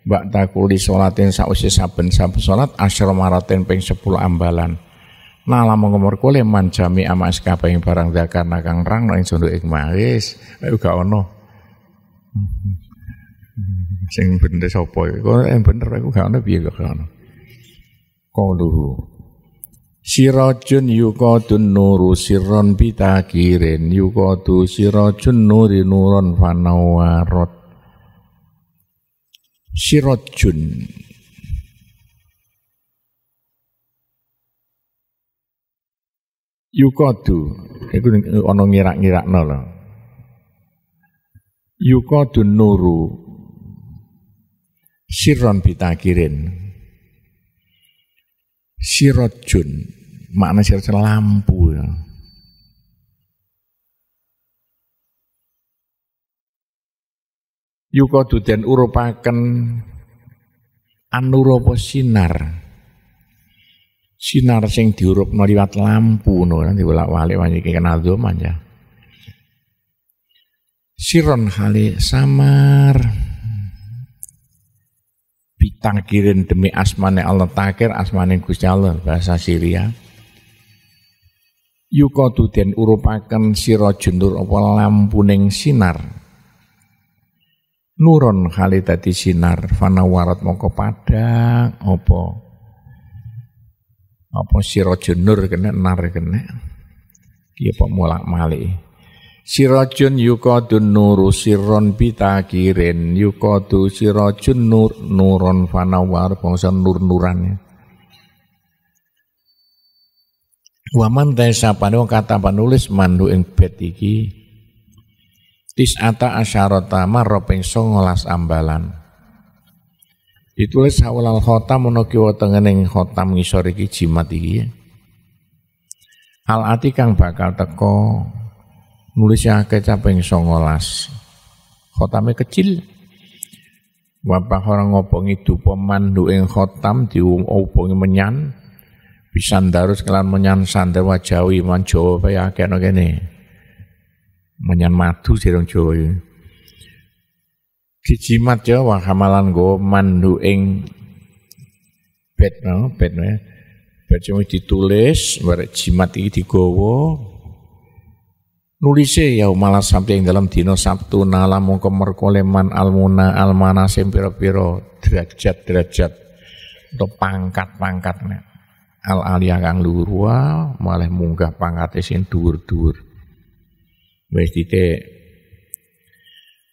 Mbak takuli solatin sausi saben saben solat asyar maratin ping sepuluh ambalan. Nala mengumur kule jami ama eskapa yang barang dakar nakang rang no sundu duit maris. Ayo gak ono. Sing bener sopo. Kau yang bener aku gak ono biar gak ono. Kauluhu Sirajun yukadun nuru sirron bitakirin yukadu sirajun nuri nuron fanawarot Sirojun Yukadu Itu ono ngirak-ngirak nol Yukadu nuru Siron bitakirin Sirojun Makna sirojun lampu ya. yuko duden urupaken anuropo sinar. Sinar sing diurup liwat lampu no nanti bolak-balik wanya kena manja. Ya. Siron hale samar kirin demi asmane Allah takir asmane Gusti Allah bahasa Syria yuko duden urupaken jundur jendur lampu neng sinar nuron kali tadi sinar warat mongko padang opo opo sira nur kena nar kena kia apa mulak malik sirajun yukadun nuru sirron bitakirin yukadu sirajun nur nuron fanawar bangsa nur-nurannya Waman siapa panu kata penulis mandu ing bet iki Tis'ata asyarata marroping songolas ambalan. Ditulis hawalal khotam menuki watengening khotam ngisoriki iki jimat iki ya. Al ati kang bakal teko nulis akeh kecapeng songolas. Khotamnya kecil. Bapak orang ngobongi dupa mandu ing khotam diung opongi menyan. Bisa darus kelan menyan sandar wajawi man kayak kaya akeh menyan madu jerung Jawa. Kijimat ya. Jawa ya, kamalan go mandu ing bed no, bed no, ya. bed cuma ditulis, barek jimat ini digowo. Nulisnya ya malah sampai yang dalam dino Sabtu nala kemerkoleman merkoleman almuna almana sempiro piro derajat-derajat atau pangkat pangkatnya al alia kang luhur malah munggah pangkatnya sing dur-dur wis titik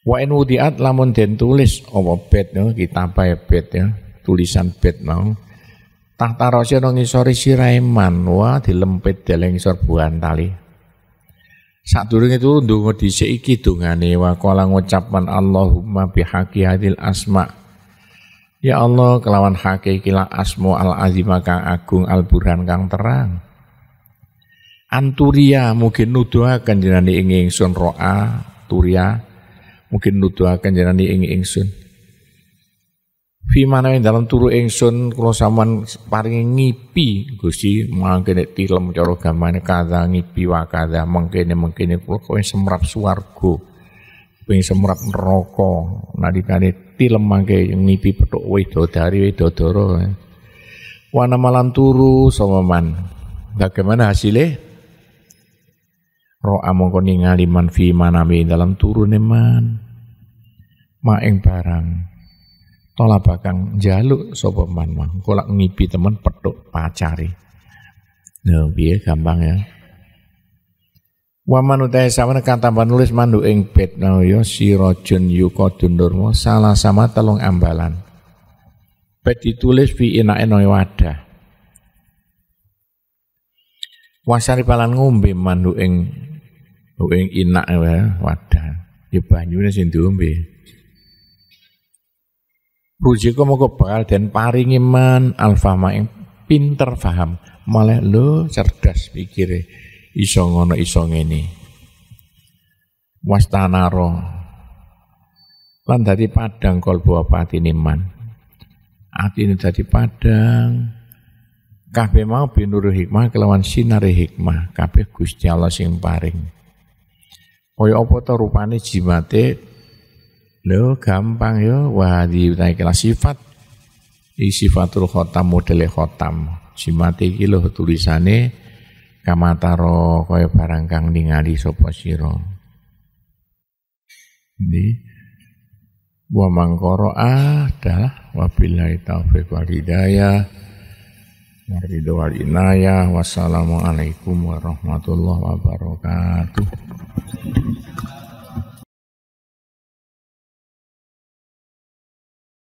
wa in wudiat lamun den tulis apa bet ya kita ya bet ya tulisan bet mau tahta rosya nang ngisore siraiman wa dilempit deleng ngisor tali tali Sadurunge itu ndonga dhisik iki dongane wa kala ngucapkan Allahumma bihaqi hadil asma Ya Allah kelawan hakikilah asmo al azimah kang agung al burhan kang terang Anturia mungkin nuduhaken jenani ing ingsun roa turia mungkin nuduhaken jenani ing ingsun. Fi mana yang dalam turu ingsun kalau saman paringi ngipi gusi mangke nek tilem cara gamane kada ngipi wa kada mengkene mengkene kula kowe semrap swarga semerap semrap Nadi nalikane tilem mangke ngipi petuk wih widodara. Eh. Wana Wanamalan turu sama man. Bagaimana hasilnya? Ro'a mongko ningali man fi manami dalam turune man. Ma ing barang. Tola bakang jaluk sapa man man. Kolak ngipi temen petuk pacari. Nah, piye gampang ya. Wa manutai sawan kang tambah nulis mandu ing bet nah, ya sirajun yuka dunurmo salah sama telung ambalan. Bet ditulis fi inae wadah. Wasari palan ngombe mandu ing Wing inak ya wadah. Ya ini sing diombe. Rujiku moko bakal den paringi man alfama yang pinter faham. Malah lo cerdas pikir Iso ngono iso ngene. Wastanaro. Lan dadi padang buah apa niman. man. ini dadi padang. Kabeh mau binur hikmah kelawan sinare hikmah. Kabeh Gusti Allah sing paring. Kaya apa ta rupane jimate? Lho gampang ya wah kelas sifat. Di sifatul khotam modele khotam. Jimate iki lho tulisane kamataro kaya barang kang ningali sapa sira. Ini wa mangkoro adalah wabillahi taufiq wal hidayah ridho wal inayah wassalamualaikum warahmatullahi wabarakatuh